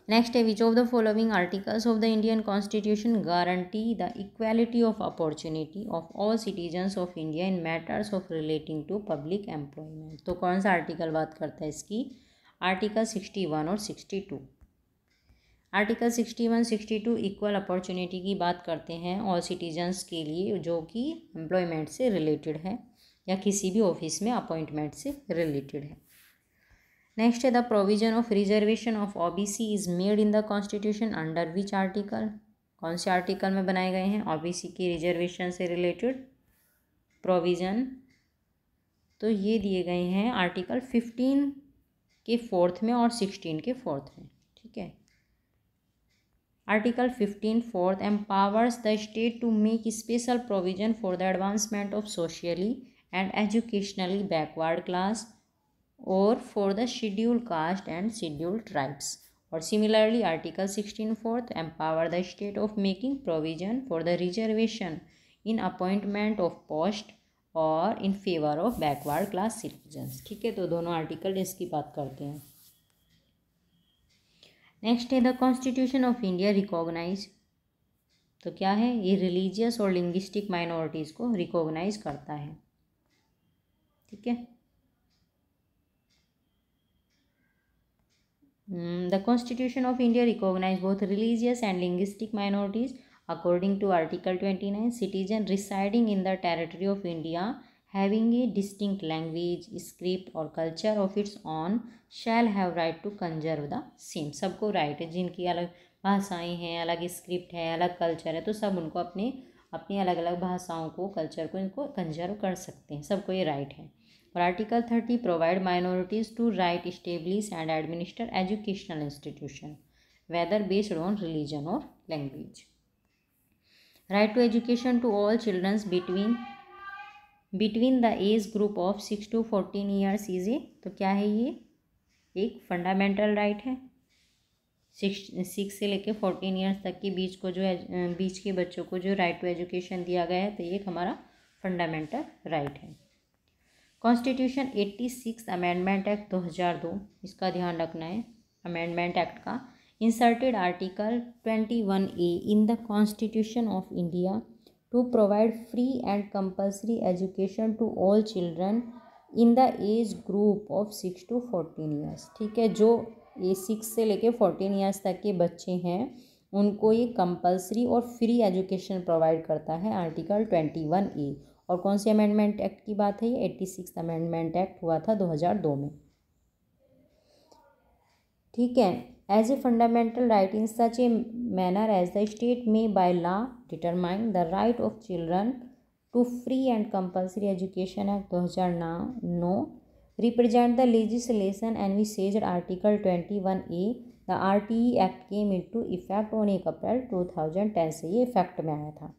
next है which of the following articles of the Indian constitution guarantee the equality of opportunity of all citizens of India in matters of relating to public employment तो कौन सा article बात करता है इसकी article sixty one और sixty two article sixty one sixty two equal opportunity की बात करते हैं और सिटीजन्स के लिए जो कि एम्प्लॉयमेंट से रिलेटेड है या किसी भी ऑफिस में अपॉइंटमेंट से रिलेटेड है नेक्स्ट है the provision of reservation of O B C is made in the constitution under which article कौन से आर्टिकल में बनाए गए हैं ओ बी सी की रिजर्वेशन से रिलेटेड प्रोविज़न तो ये दिए गए हैं आर्टिकल फिफ्टीन के फोर्थ में और सिक्सटीन के फोर्थ में article fifteen fourth empowers the state to make special provision for the advancement of socially and educationally backward class और for the schedule caste and schedule tribes और similarly article sixteen fourth empower the state of making provision for the reservation in appointment of post और in favour of backward class citizens ठीक है तो दोनों article इसकी बात करते हैं नेक्स्ट है the constitution of India recognize तो क्या है ये रिलीजियस और लिंग्विस्टिक माइनॉरिटीज़ को रिकॉग्नाइज करता है ठीक है the constitution of India recognize both religious and linguistic minorities to article twenty nine citizen residing in the territory of India having a distinct language script or culture of its own shall have right to conserve the same सबको right है जिनकी अलग भाषाएं हैं अलग script है अलग culture है तो सब उनको अपने अपनी अलग अलग भाषाओं को कल्चर को इनको कंजर्व कर सकते हैं सबको ये राइट है और article thirty provide minorities to right establish and administer educational institution whether based on religion और language right to education to all childrens between between the age group of six to fourteen years is a तो क्या है ये एक fundamental right है six six से लेके fourteen years तक के बीच को जो है बीच के बच्चों को जो राइट टू एजुकेशन दिया गया है तो ये हमारा फंडामेंटल राइट है constitution eighty six amendment act दो हज़ार दो इसका ध्यान रखना है अमेंडमेंट एक्ट का inserted article twenty one A in the constitution of India to provide free and compulsory education to all children in the age group of six to fourteen years ठीक है जो ये सिक्स से लेके fourteen years तक के बच्चे हैं उनको ये कंपलसरी और फ्री एजुकेशन प्रोवाइड करता है आर्टिकल ट्वेंटी वन ए और कौन से अमेंडमेंट एक्ट की बात है ये एट्टी सिक्स अमेंडमेंट एक्ट हुआ था दो हज़ार दो में ठीक है as a fundamental right in such a manner as the state may by law determine the right of children to free and compulsory education act दो हज़ार नौ represent the legislation and we says article twenty one A the R T E act came into effect on एक April two thousand ten से ये effect में आया था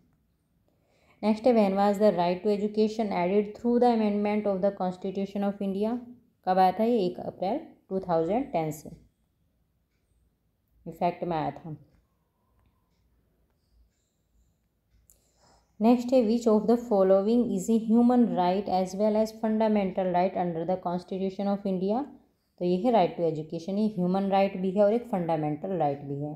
next है when was the right to education added through the amendment of the constitution of India कब आया था ये एक अप्रैल टू थाउजेंड टेन से इफेक्ट में आया था नेक्स्ट है which of the following is a human right as well as fundamental right under the constitution of India तो ये है राइट टू एजुकेशन ये ह्यूमन राइट भी है और एक फंडामेंटल राइट भी है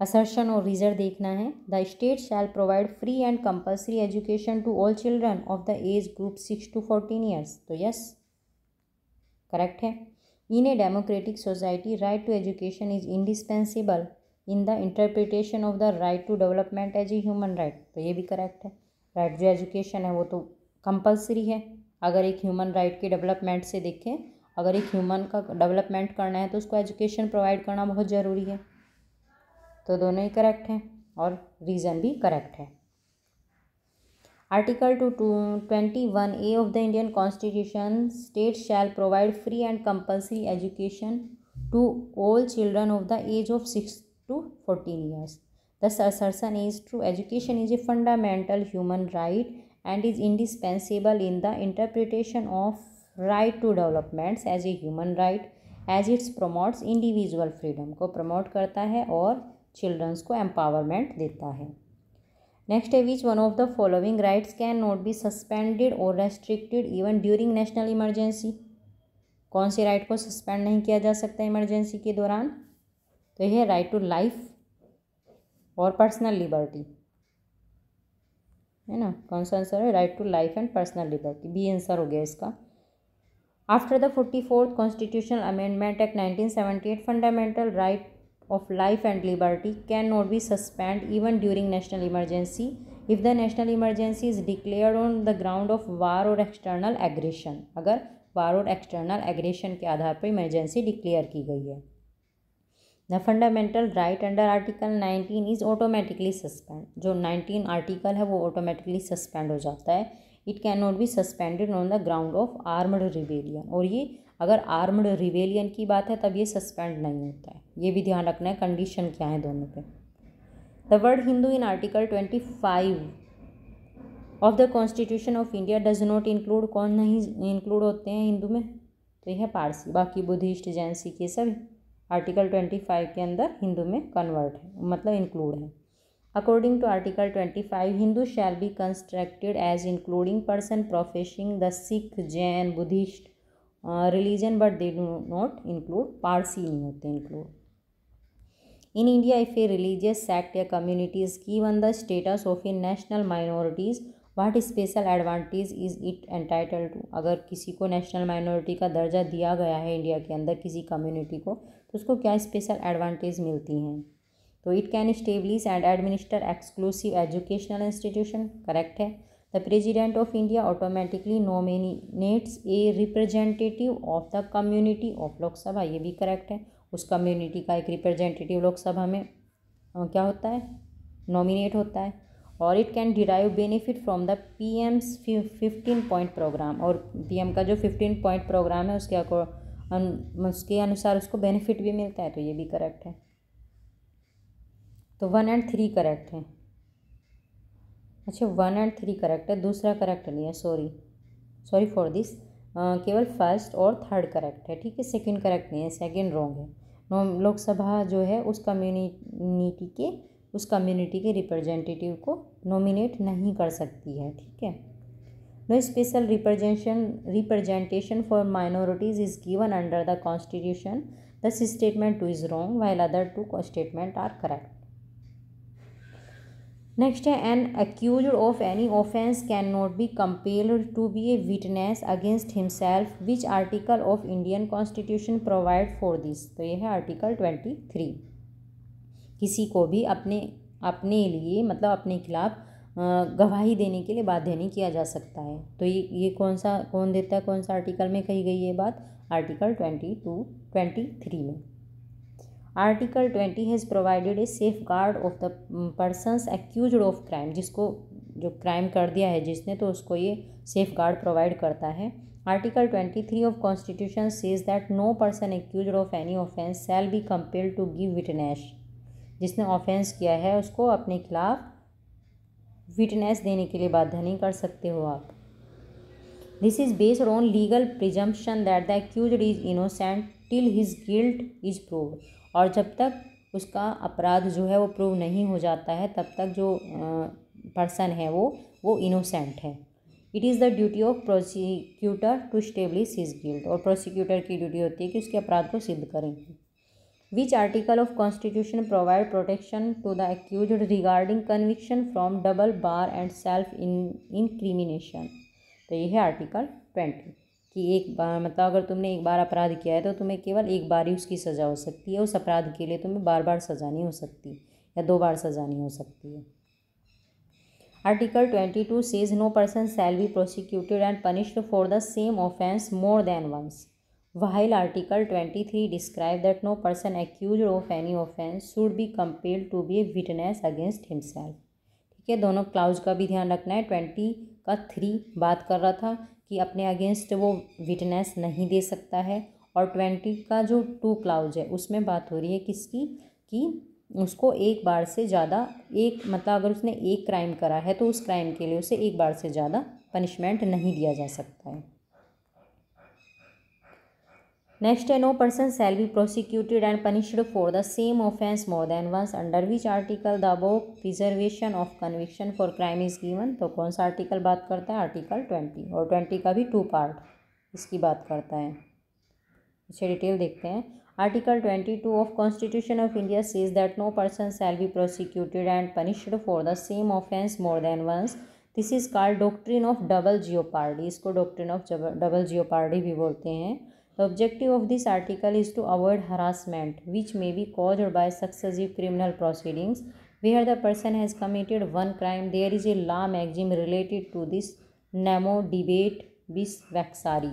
असर्शन और रीजर देखना है the state shall provide free and compulsory education to all children of the age group six to fourteen years तो यस करेक्ट है In a democratic society, right to education is indispensable in the interpretation of the right to development as a human right. तो ये भी correct है right right जो education है वो तो कंपलसरी है अगर एक ह्यूमन राइट right के डेवलपमेंट से देखें अगर एक ह्यूमन का डेवलपमेंट करना है तो उसको एजुकेशन प्रोवाइड करना बहुत ज़रूरी है तो दोनों ही करेक्ट हैं और रीज़न भी करेक्ट है article two two twenty one A of the Indian constitution state shall provide free and compulsory education to all children of the age of six to fourteen years the assertion is true education is a fundamental human right and is indispensable in the interpretation of right to developments as a human right as its promotes individual freedom को promote करता है और children's को empowerment देता है next है which one of the following rights can not be suspended और restricted even during national emergency कौन सी राइट को सस्पेंड नहीं किया जा सकता इमरजेंसी के दौरान तो यह राइट टू लाइफ और पर्सनल लिबर्टी है ना कौन सा आंसर है right to life and personal liberty B answer हो गया इसका after the forty fourth constitutional amendment act nineteen seventy eight fundamental right of life and liberty cannot be suspended even during national emergency if the national emergency is declared on the ground of war or external aggression अगर war और external aggression के आधार पर emergency declare की गई है the fundamental right under article nineteen is automatically suspend जो nineteen article है वो ऑटोमेटिकली सस्पेंड हो जाता है it can not be suspended on the ground of armed rebellion और ये अगर आर्म्ड रिवेलियन की बात है तब ये सस्पेंड नहीं होता है ये भी ध्यान रखना है कंडीशन क्या है दोनों पे the word Hindu in article twenty five of the constitution of India does not include कौन नहीं इंक्लूड होते हैं हिंदू में तो यह पारसी बाकी बुद्धिस्ट जैन सिख ये सब आर्टिकल ट्वेंटी फाइव के अंदर हिंदू में कन्वर्ट है मतलब इंक्लूड है according to article twenty five Hindu shall be constructed as including person professing the Sikh Jain Buddhist religion but they do not include Parsi नहीं होते include In India, if a religious sect or community is given the status of a national minorities, what special advantage is it entitled to? अगर किसी को national minority का दर्जा दिया गया है इंडिया के अंदर किसी कम्युनिटी को तो उसको क्या स्पेशल एडवांटेज मिलती हैं तो it can establish and administer exclusive educational institution correct है the president of India automatically nominates a representative of the community of Lok Sabha ये भी करेक्ट है उस कम्युनिटी का एक रिप्रेजेंटेटिव लोकसभा में क्या होता है नॉमिनेट होता है और it can derive benefit from the P M's fifteen point program और पी एम का जो फिफ्टीन पॉइंट प्रोग्राम है उसके अकॉर्ड उसके अनुसार उसको बेनिफिट भी मिलता है तो ये भी करेक्ट है तो वन एंड थ्री करेक्ट है अच्छा वन एंड थ्री करेक्ट है दूसरा करेक्ट नहीं है सॉरी सॉरी फॉर दिस केवल फर्स्ट और थर्ड करेक्ट है ठीक है सेकंड करेक्ट नहीं है सेकंड रॉन्ग है लोकसभा जो है उस कम्युनिटी के उस कम्युनिटी के रिप्रेजेंटेटिव को नॉमिनेट नहीं कर सकती है ठीक है no special representation representation for minorities is given under the constitution this statement two is wrong while other two statement are correct next तो है an accused of any offence can not be compelled to be a witness against himself which article of Indian constitution provide for this तो ये है article twenty three किसी को भी अपने अपने लिए मतलब अपने खिलाफ गवाही देने के लिए बाध्य नहीं किया जा सकता है तो ये ये कौन सा कौन देता है कौन सा आर्टिकल में कही गई ये बात article twenty two twenty three में article twenty has provided a safeguard of the persons accused of crime जिसको जो क्राइम कर दिया है जिसने तो उसको ये सेफ गार्ड प्रोवाइड करता है article twenty three of constitution says that no person accused of any offence shall be compelled to give witness जिसने ऑफेंस किया है उसको अपने खिलाफ विटनेस देने के लिए बाध्य नहीं कर सकते हो आप this is based on legal presumption that the accused is innocent till his guilt is prove और जब तक उसका अपराध जो है वो प्रूव नहीं हो जाता है तब तक जो पर्सन है वो वो इनोसेंट है it is the duty of prosecutor to establish his guilt और प्रोसिक्यूटर की ड्यूटी होती है कि उसके अपराध को सिद्ध करें which article of constitution provide protection to the accused regarding conviction from double bar and self in incrimination तो ये है आर्टिकल ट्वेंटी कि एक बार मतलब अगर तुमने एक बार अपराध किया है तो तुम्हें केवल एक बार ही उसकी सज़ा हो सकती है उस अपराध के लिए तुम्हें बार बार सज़ा नहीं हो सकती या दो बार सज़ा नहीं हो सकती है article twenty two says no person shall be prosecuted and punished for the same offence more than once while article twenty three describe that no person accused of any offence should be compelled to be witness against himself ठीक है दोनों clause का भी ध्यान रखना है twenty का three बात कर रहा था कि अपने अगेंस्ट वो विटनेस नहीं दे सकता है और ट्वेंटी का जो टू क्लाउज है उसमें बात हो रही है किसकी कि उसको एक बार से ज़्यादा एक मतलब अगर उसने एक क्राइम करा है तो उस क्राइम के लिए उसे एक बार से ज़्यादा पनिशमेंट नहीं दिया जा सकता है है no person shall be prosecuted and punished for the same offence more than once under which article the above preservation of conviction for crime is given तो कौन सा आर्टिकल बात करता है आर्टिकल ट्वेंटी और ट्वेंटी का भी टू पार्ट इसकी बात करता है अच्छे डिटेल देखते हैं article twenty two of constitution of India says that no person shall be prosecuted and punished for the same offence more than once this is called doctrine of double jeopardy इसको doctrine of double jeopardy भी बोलते हैं The objective of this article is to avoid harassment which may be caused by successive criminal proceedings where the person has committed one crime. There is a law maxim related to this nemo debate bis vexari.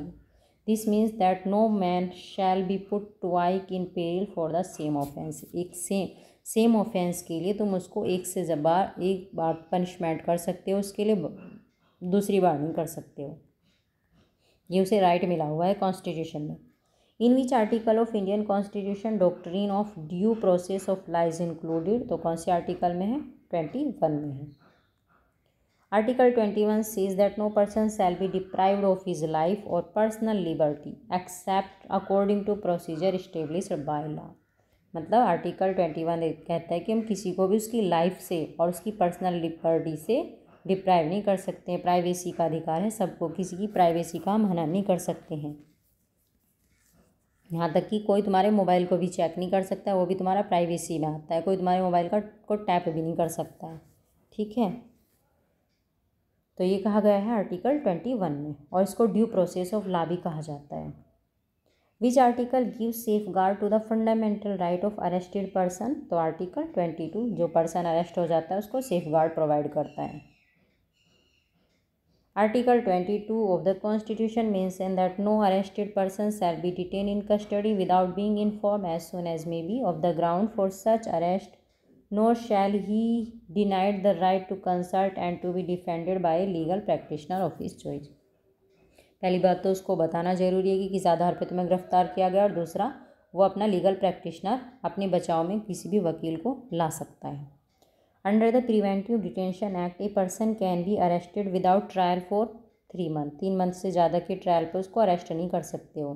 This means that no man shall be put twice in peril for the same offense. एक same same offence के लिए तुम उसको एक से जबार एक बार punishment कर सकते हो उसके लिए दूसरी बार नहीं कर सकते हो ये उसे राइट मिला हुआ है कॉन्स्टिट्यूशन में in which article of Indian constitution doctrine of due process of laws included तो कौन से आर्टिकल में है ट्वेंटी वन में है article twenty one says that no person shall be deprived of his life और personal liberty except according to procedure establish by law मतलब article twenty one कहता है कि हम किसी को भी उसकी लाइफ से और उसकी पर्सनल लिबर्टी से डिप्राइव नहीं कर सकते हैं प्राइवेसी का अधिकार है सबको किसी की प्राइवेसी का हम हनन नहीं कर सकते हैं यहाँ तक कि कोई तुम्हारे मोबाइल को भी चेक नहीं कर सकता है वो भी तुम्हारा प्राइवेसी में आता है कोई तुम्हारे मोबाइल का को टैप भी नहीं कर सकता है ठीक है तो ये कहा गया है आर्टिकल ट्वेंटी वन में और इसको ड्यू प्रोसेस ऑफ लॉ भी कहा जाता है which article give safeguard to the fundamental right of arrested person तो आर्टिकल ट्वेंटी टू जो पर्सन अरेस्ट हो जाता है उसको सेफ गार्ड प्रोवाइड करता है article twenty two of the constitution means an that no arrested person shall be detain in custody without being informed as soon as may be of the ground for such arrest nor shall he denied the right to consult and to be defended by legal practitioner of office choice पहली बात तो उसको बताना जरूरी है कि किस आधार पर तुम्हें गिरफ्तार किया गया और दूसरा वो अपना लीगल प्रैक्टिशनर अपने बचाव में किसी भी वकील को ला सकता है under the preventive detention act a person can be arrested without trial for three month तीन मंथ से ज़्यादा के ट्रायल पर उसको अरेस्ट नहीं कर सकते हो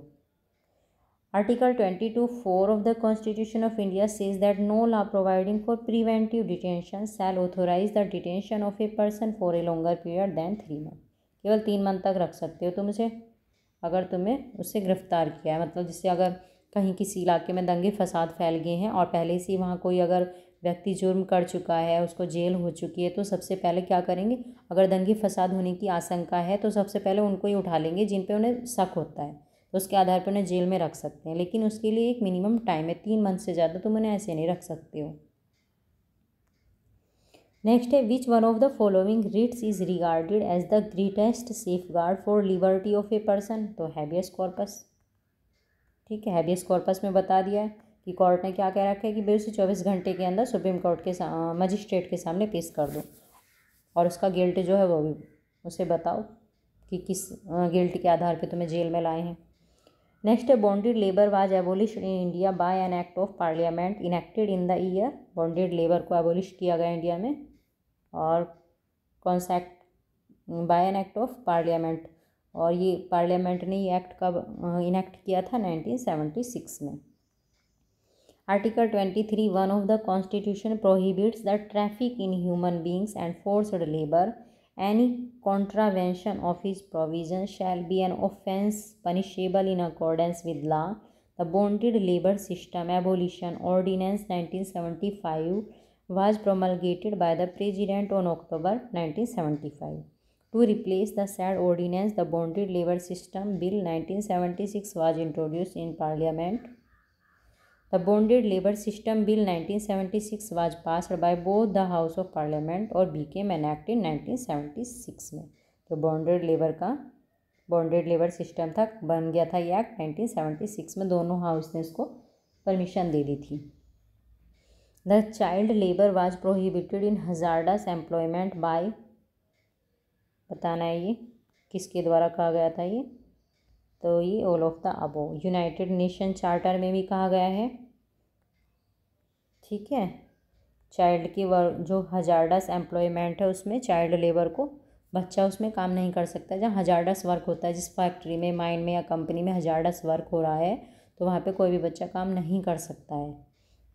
article twenty two four of the constitution of India says that no law providing for preventive detention shall authorise the detention of a person for a longer period than three month केवल तीन month तक रख सकते हो तुम उसे अगर तुम्हें उससे गिरफ्तार किया है मतलब जिससे अगर कहीं किसी इलाके में दंगे फसाद फैल गए हैं और पहले से वहाँ कोई अगर व्यक्ति जुर्म कर चुका है उसको जेल हो चुकी है तो सबसे पहले क्या करेंगे अगर दंगे फसाद होने की आशंका है तो सबसे पहले उनको ही उठा लेंगे जिन पर उन्हें शक होता है तो उसके आधार पर उन्हें जेल में रख सकते हैं लेकिन उसके लिए एक मिनिमम टाइम है तीन मंथ से ज़्यादा तुम तो उन्हें ऐसे नहीं रख सकते हो नेक्स्ट है which one of the following writs is regarded as the greatest safeguard for liberty of a person तो हैबियस कॉर्पस ठीक है हैबियस कॉर्पस में बता दिया है कि कोर्ट ने क्या कह रखा है कि भाई उसे चौबीस घंटे के अंदर सुप्रीम कोर्ट के मजिस्ट्रेट के सामने पेश कर दो और उसका गिल्ट जो है वो भी उसे बताओ कि किस गिल्ट के आधार पे तुम्हें जेल में लाए हैं नेक्स्ट है bonded labour was abolish in India by an act of parliament enacted in the year bonded labour को एबोलिश किया गया इंडिया में और कौन सा act by an act of parliament और ये पार्लियामेंट ने ये एक्ट कब इनेक्ट किया था नाइनटीन में Article 23 1 of the Constitution prohibits the traffic in human beings and forced labor. Any contravention of his provisions shall be an offence punishable in accordance with law. The Bonded Labor System Abolition Ordinance 1975 was promulgated by the President on October 1975. To replace the said ordinance, the Bonded Labor System Bill 1976 was introduced in Parliament. The bonded labour system bill 1976 was passed by both the house of parliament और nineteen seventy six में तो bonded labour का bonded labour system था बन गया था ये act 1976 में दोनों हाउस ने इसको परमिशन दे दी थी the child labour was prohibited in hazardous employment by बताना है ये किसके द्वारा कहा गया था ये तो ये all of the above United Nation charter में भी कहा गया है ठीक है चाइल्ड की वर्क जो हजारडस एम्प्लॉयमेंट है उसमें चाइल्ड लेबर को बच्चा उसमें काम नहीं कर सकता जहाँ हजारडस वर्क होता है जिस फैक्ट्री में माइन में या कंपनी में हजारडस वर्क हो रहा है तो वहाँ पे कोई भी बच्चा काम नहीं कर सकता है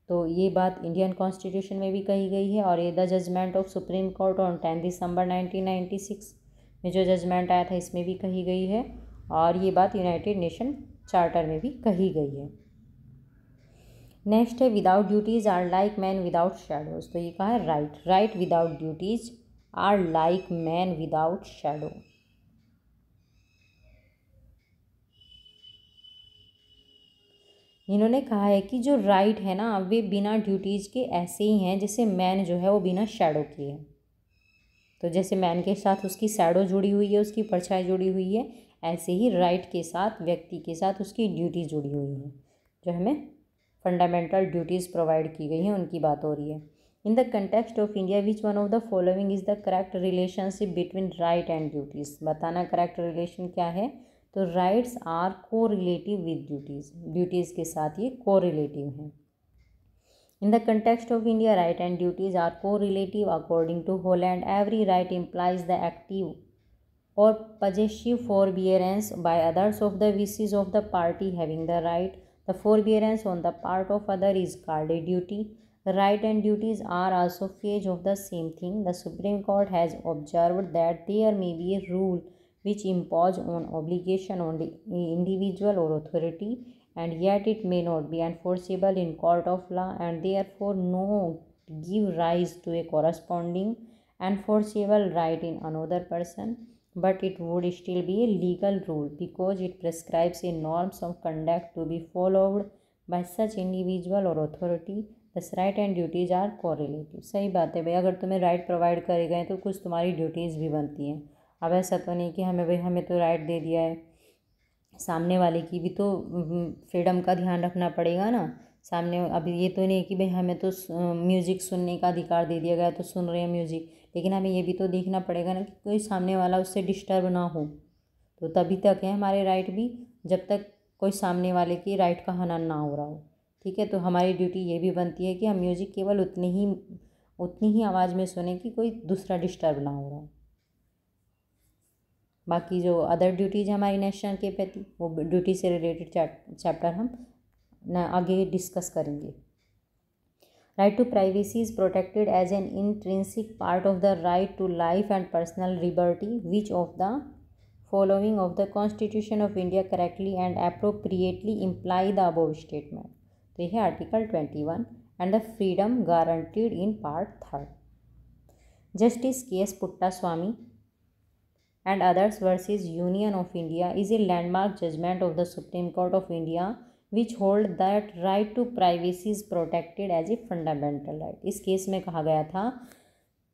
तो ये बात इंडियन कॉन्स्टिट्यूशन में भी कही गई है और ये the judgement of supreme Court on ten December nineteen में जो जजमेंट आया था इसमें भी कही गई है और ये बात यूनाइटेड नेशन चार्टर में भी कही गई है नेक्स्ट है without duties are like man without shadows तो ये कहा है right right without duties are like man without shadow इन्होंने कहा है कि जो राइट है ना वे बिना ड्यूटीज़ के ऐसे ही हैं जैसे मैन जो है वो बिना शेडो के है तो जैसे मैन के साथ उसकी शेडो जुड़ी हुई है उसकी परछाई जुड़ी हुई है ऐसे ही राइट के साथ व्यक्ति के साथ उसकी ड्यूटी जुड़ी हुई है जो हमें फंडामेंटल ड्यूटीज़ प्रोवाइड की गई हैं उनकी बात हो रही है in the context of India which one of the following is the correct relationship between right and duties बताना करेक्ट रिलेशन क्या है तो rights are correlative with duties duties के साथ ये को रिलेटिव हैं in the context of India right and duties are correlative according to Holland every right implies the active और passive forbearance by others of the wishes of the party having the right The forbearance on the part of other is called a duty. Right and duties are also phase of the same thing. The Supreme Court has observed that there may be a rule which impose on obligation on the individual or authority and yet it may not be enforceable in court of law and therefore no give rise to a corresponding enforceable right in another person but it would still be a legal rule because it prescribes a norms of conduct to be followed by such individual or authority thus right and duties are correlative सही बात है भाई अगर तुम्हें right provide करे गए तो कुछ तुम्हारी ड्यूटीज़ भी बनती हैं अब ऐसा तो नहीं कि हमें भाई हमें तो राइट दे दिया है सामने वाले की भी तो फ्रीडम हम्म, का ध्यान रखना पड़ेगा ना सामने अब ये तो नहीं कि भाई हमें तो म्यूज़िक सुनने का अधिकार दे दिया गया तो सुन रहे हैं म्यूज़िक लेकिन हमें ये भी तो देखना पड़ेगा ना कि कोई सामने वाला उससे डिस्टर्ब ना हो तो तभी तक है हमारे राइट भी जब तक कोई सामने वाले की राइट का हनन ना हो रहा हो ठीक है तो हमारी ड्यूटी ये भी बनती है कि हम म्यूज़िक केवल उतनी ही उतनी ही आवाज़ में सुने कि कोई दूसरा डिस्टर्ब ना हो रहा हो बाकी जो अदर ड्यूटीज़ है हमारी नेशनल के प्रति वो ड्यूटी से रिलेटेड चैप्टर हम ना आगे डिस्कस करेंगे Right to privacy is protected as an intrinsic part of the right to life and personal liberty. Which of the following of the Constitution of India correctly and appropriately imply the above statement? तो here article 21 and the freedom guaranteed in Part 3 Justice K.S. Puttaswamy and others versus Union of India is a landmark judgment of the Supreme Court of India which hold that right to privacy is protected as a fundamental right इस case में कहा गया था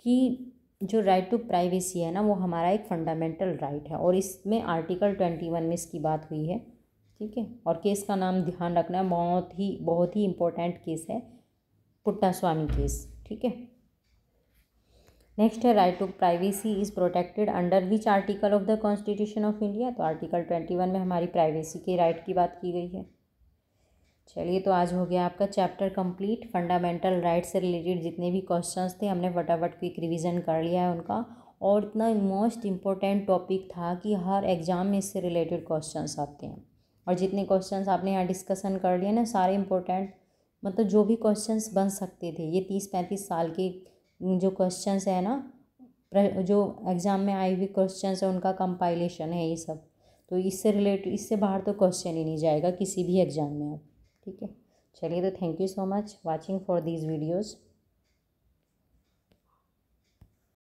कि जो right to privacy है ना वो हमारा एक फंडामेंटल राइट है और इसमें आर्टिकल ट्वेंटी वन में इसकी बात हुई है ठीक है और केस का नाम ध्यान रखना है बहुत ही बहुत ही इम्पोर्टेंट केस है पुट्टा स्वामी केस ठीक है नेक्स्ट है right to privacy is protected under which article of the constitution of India तो आर्टिकल ट्वेंटी वन में हमारी प्राइवेसी के राइट की बात की गई है चलिए तो आज हो गया आपका चैप्टर कंप्लीट फंडामेंटल राइट से रिलेटेड जितने भी क्वेश्चंस थे हमने फटाफट क्विक रिवीजन कर लिया है उनका और इतना मोस्ट इम्पॉर्टेंट टॉपिक था कि हर एग्ज़ाम में इससे रिलेटेड क्वेश्चंस आते हैं और जितने क्वेश्चंस आपने यहाँ डिस्कसन कर लिए ना सारे इम्पोर्टेंट मतलब जो भी क्वेश्चन बन सकते थे ये तीस पैंतीस साल के जो क्वेश्चन है ना जो एग्ज़ाम में आई हुई क्वेश्चन है उनका कंपाइलेशन है ये सब तो इससे रिलेटेड इससे बाहर तो क्वेश्चन ही नहीं जाएगा किसी भी एग्ज़ाम में आप ठीक है चलिए तो thank you so much watching for these videos